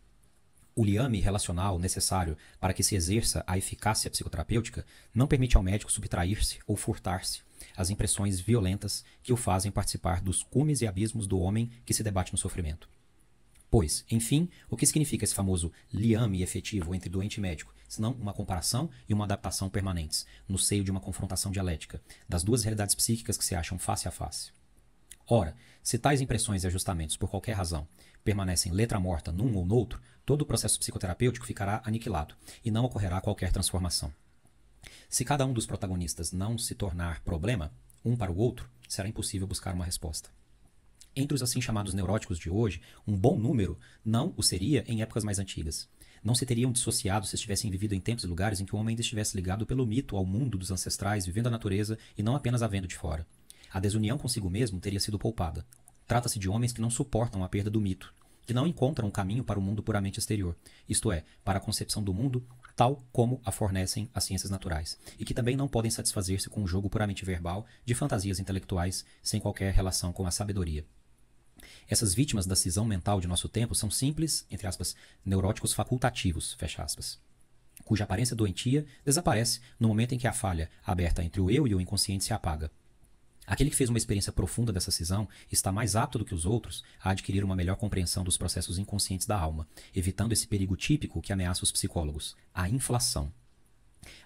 O liame relacional necessário para que se exerça a eficácia psicoterapêutica não permite ao médico subtrair-se ou furtar-se as impressões violentas que o fazem participar dos cumes e abismos do homem que se debate no sofrimento. Pois, enfim, o que significa esse famoso liame efetivo entre doente e médico, senão uma comparação e uma adaptação permanentes, no seio de uma confrontação dialética, das duas realidades psíquicas que se acham face a face? Ora, se tais impressões e ajustamentos, por qualquer razão, permanecem letra morta num ou noutro, todo o processo psicoterapêutico ficará aniquilado e não ocorrerá qualquer transformação. Se cada um dos protagonistas não se tornar problema, um para o outro, será impossível buscar uma resposta. Entre os assim chamados neuróticos de hoje, um bom número não o seria em épocas mais antigas. Não se teriam dissociado se estivessem vivido em tempos e lugares em que o homem ainda estivesse ligado pelo mito ao mundo dos ancestrais, vivendo a natureza e não apenas a vendo de fora. A desunião consigo mesmo teria sido poupada. Trata-se de homens que não suportam a perda do mito, que não encontram um caminho para o mundo puramente exterior, isto é, para a concepção do mundo tal como a fornecem as ciências naturais, e que também não podem satisfazer-se com um jogo puramente verbal de fantasias intelectuais sem qualquer relação com a sabedoria. Essas vítimas da cisão mental de nosso tempo são simples, entre aspas, neuróticos facultativos, fecha aspas, cuja aparência doentia desaparece no momento em que a falha aberta entre o eu e o inconsciente se apaga. Aquele que fez uma experiência profunda dessa cisão está mais apto do que os outros a adquirir uma melhor compreensão dos processos inconscientes da alma, evitando esse perigo típico que ameaça os psicólogos, a inflação.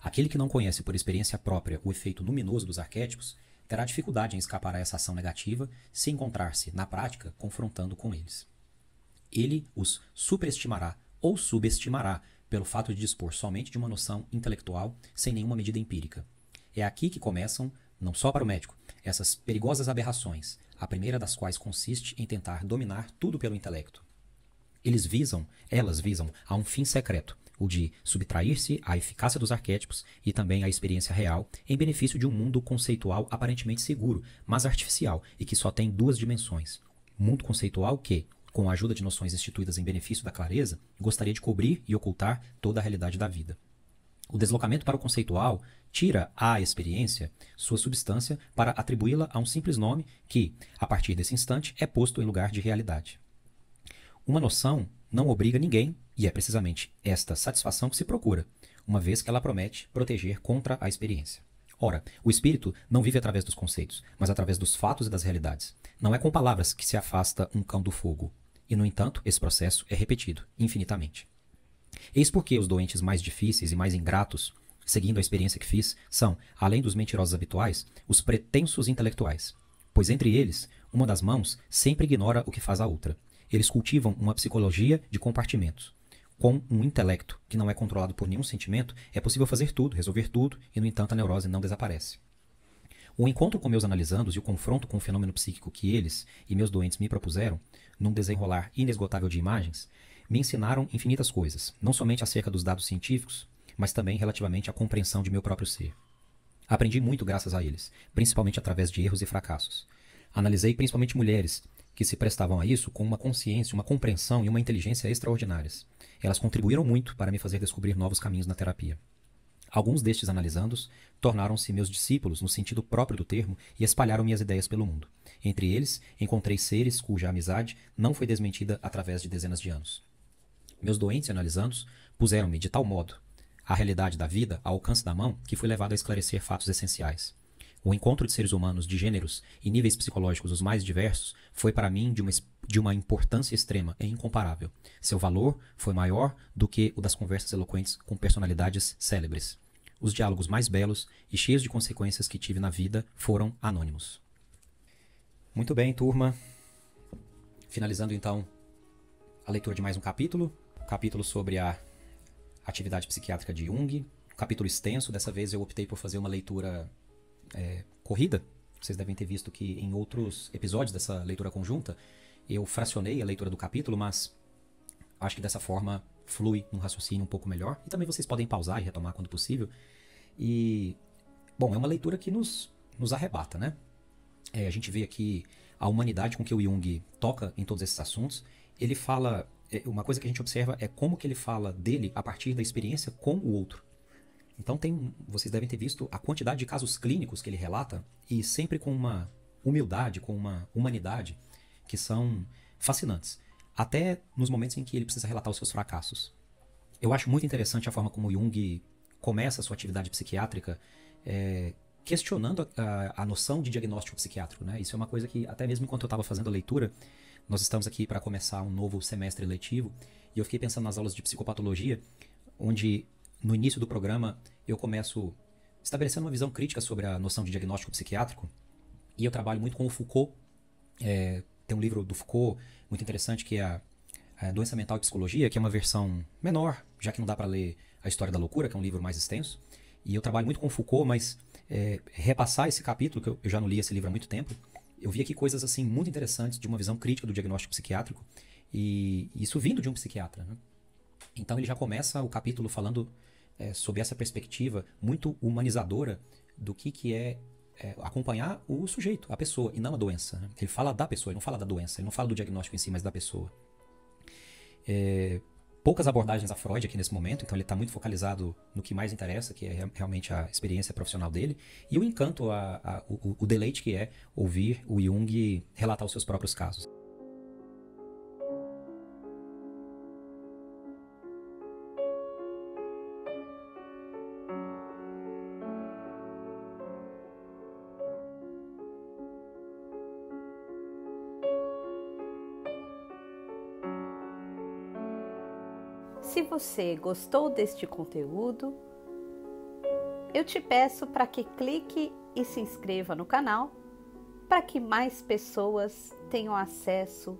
Aquele que não conhece por experiência própria o efeito luminoso dos arquétipos terá dificuldade em escapar a essa ação negativa se encontrar-se, na prática, confrontando com eles. Ele os superestimará ou subestimará pelo fato de dispor somente de uma noção intelectual sem nenhuma medida empírica. É aqui que começam não só para o médico, essas perigosas aberrações, a primeira das quais consiste em tentar dominar tudo pelo intelecto. Eles visam, elas visam, a um fim secreto, o de subtrair-se à eficácia dos arquétipos e também à experiência real, em benefício de um mundo conceitual aparentemente seguro, mas artificial e que só tem duas dimensões. Mundo conceitual que, com a ajuda de noções instituídas em benefício da clareza, gostaria de cobrir e ocultar toda a realidade da vida. O deslocamento para o conceitual tira à experiência sua substância para atribuí-la a um simples nome que, a partir desse instante, é posto em lugar de realidade. Uma noção não obriga ninguém, e é precisamente esta satisfação que se procura, uma vez que ela promete proteger contra a experiência. Ora, o espírito não vive através dos conceitos, mas através dos fatos e das realidades. Não é com palavras que se afasta um cão do fogo. E, no entanto, esse processo é repetido infinitamente. Eis porque os doentes mais difíceis e mais ingratos, seguindo a experiência que fiz, são, além dos mentirosos habituais, os pretensos intelectuais. Pois entre eles, uma das mãos sempre ignora o que faz a outra. Eles cultivam uma psicologia de compartimentos. Com um intelecto que não é controlado por nenhum sentimento, é possível fazer tudo, resolver tudo, e no entanto a neurose não desaparece. O encontro com meus analisandos e o confronto com o fenômeno psíquico que eles e meus doentes me propuseram, num desenrolar inesgotável de imagens, me ensinaram infinitas coisas, não somente acerca dos dados científicos, mas também relativamente à compreensão de meu próprio ser. Aprendi muito graças a eles, principalmente através de erros e fracassos. Analisei principalmente mulheres, que se prestavam a isso com uma consciência, uma compreensão e uma inteligência extraordinárias. Elas contribuíram muito para me fazer descobrir novos caminhos na terapia. Alguns destes analisandos tornaram-se meus discípulos no sentido próprio do termo e espalharam minhas ideias pelo mundo. Entre eles, encontrei seres cuja amizade não foi desmentida através de dezenas de anos. Meus doentes, analisando-os, puseram-me de tal modo a realidade da vida ao alcance da mão que fui levado a esclarecer fatos essenciais. O encontro de seres humanos de gêneros e níveis psicológicos os mais diversos foi para mim de uma, de uma importância extrema e incomparável. Seu valor foi maior do que o das conversas eloquentes com personalidades célebres. Os diálogos mais belos e cheios de consequências que tive na vida foram anônimos. Muito bem, turma. Finalizando então a leitura de mais um capítulo capítulo sobre a atividade psiquiátrica de Jung, capítulo extenso. Dessa vez eu optei por fazer uma leitura é, corrida. Vocês devem ter visto que em outros episódios dessa leitura conjunta eu fracionei a leitura do capítulo, mas acho que dessa forma flui um raciocínio um pouco melhor. E também vocês podem pausar e retomar quando possível. E, bom, é uma leitura que nos, nos arrebata, né? É, a gente vê aqui a humanidade com que o Jung toca em todos esses assuntos. Ele fala é, uma coisa que a gente observa é como que ele fala dele a partir da experiência com o outro. Então tem, vocês devem ter visto a quantidade de casos clínicos que ele relata e sempre com uma humildade, com uma humanidade que são fascinantes, até nos momentos em que ele precisa relatar os seus fracassos. Eu acho muito interessante a forma como Jung começa a sua atividade psiquiátrica é, questionando a, a, a, noção de diagnóstico psiquiátrico, né? Isso é uma coisa que até mesmo enquanto eu estava fazendo a leitura nós estamos aqui para começar um novo semestre letivo e eu fiquei pensando nas aulas de psicopatologia, onde no início do programa eu começo estabelecendo uma visão crítica sobre a noção de diagnóstico psiquiátrico e eu trabalho muito com o Foucault. É, tem um livro do Foucault muito interessante que é a, a Doença Mental e Psicologia, que é uma versão menor, já que não dá para ler A História da Loucura, que é um livro mais extenso. E eu trabalho muito com o Foucault, mas é, repassar esse capítulo, que eu, eu já não li esse livro há muito tempo, eu vi aqui coisas assim muito interessantes de uma visão crítica do diagnóstico psiquiátrico e isso vindo de um psiquiatra. Né? Então ele já começa o capítulo falando é, sobre essa perspectiva muito humanizadora do que, que é, é, acompanhar o sujeito, a pessoa, e não a doença. Né? Ele fala da pessoa, ele não fala da doença, ele não fala do diagnóstico em si, mas da pessoa. É, poucas abordagens a Freud aqui nesse momento, então ele está muito focalizado no que mais interessa, que é realmente a experiência profissional dele, e o encanto, a, a, o, o deleite que é ouvir o Jung relatar os seus próprios casos. você gostou deste conteúdo, eu te peço para que clique e se inscreva no canal para que mais pessoas tenham acesso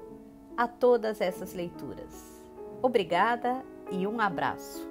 a todas essas leituras. Obrigada e um abraço.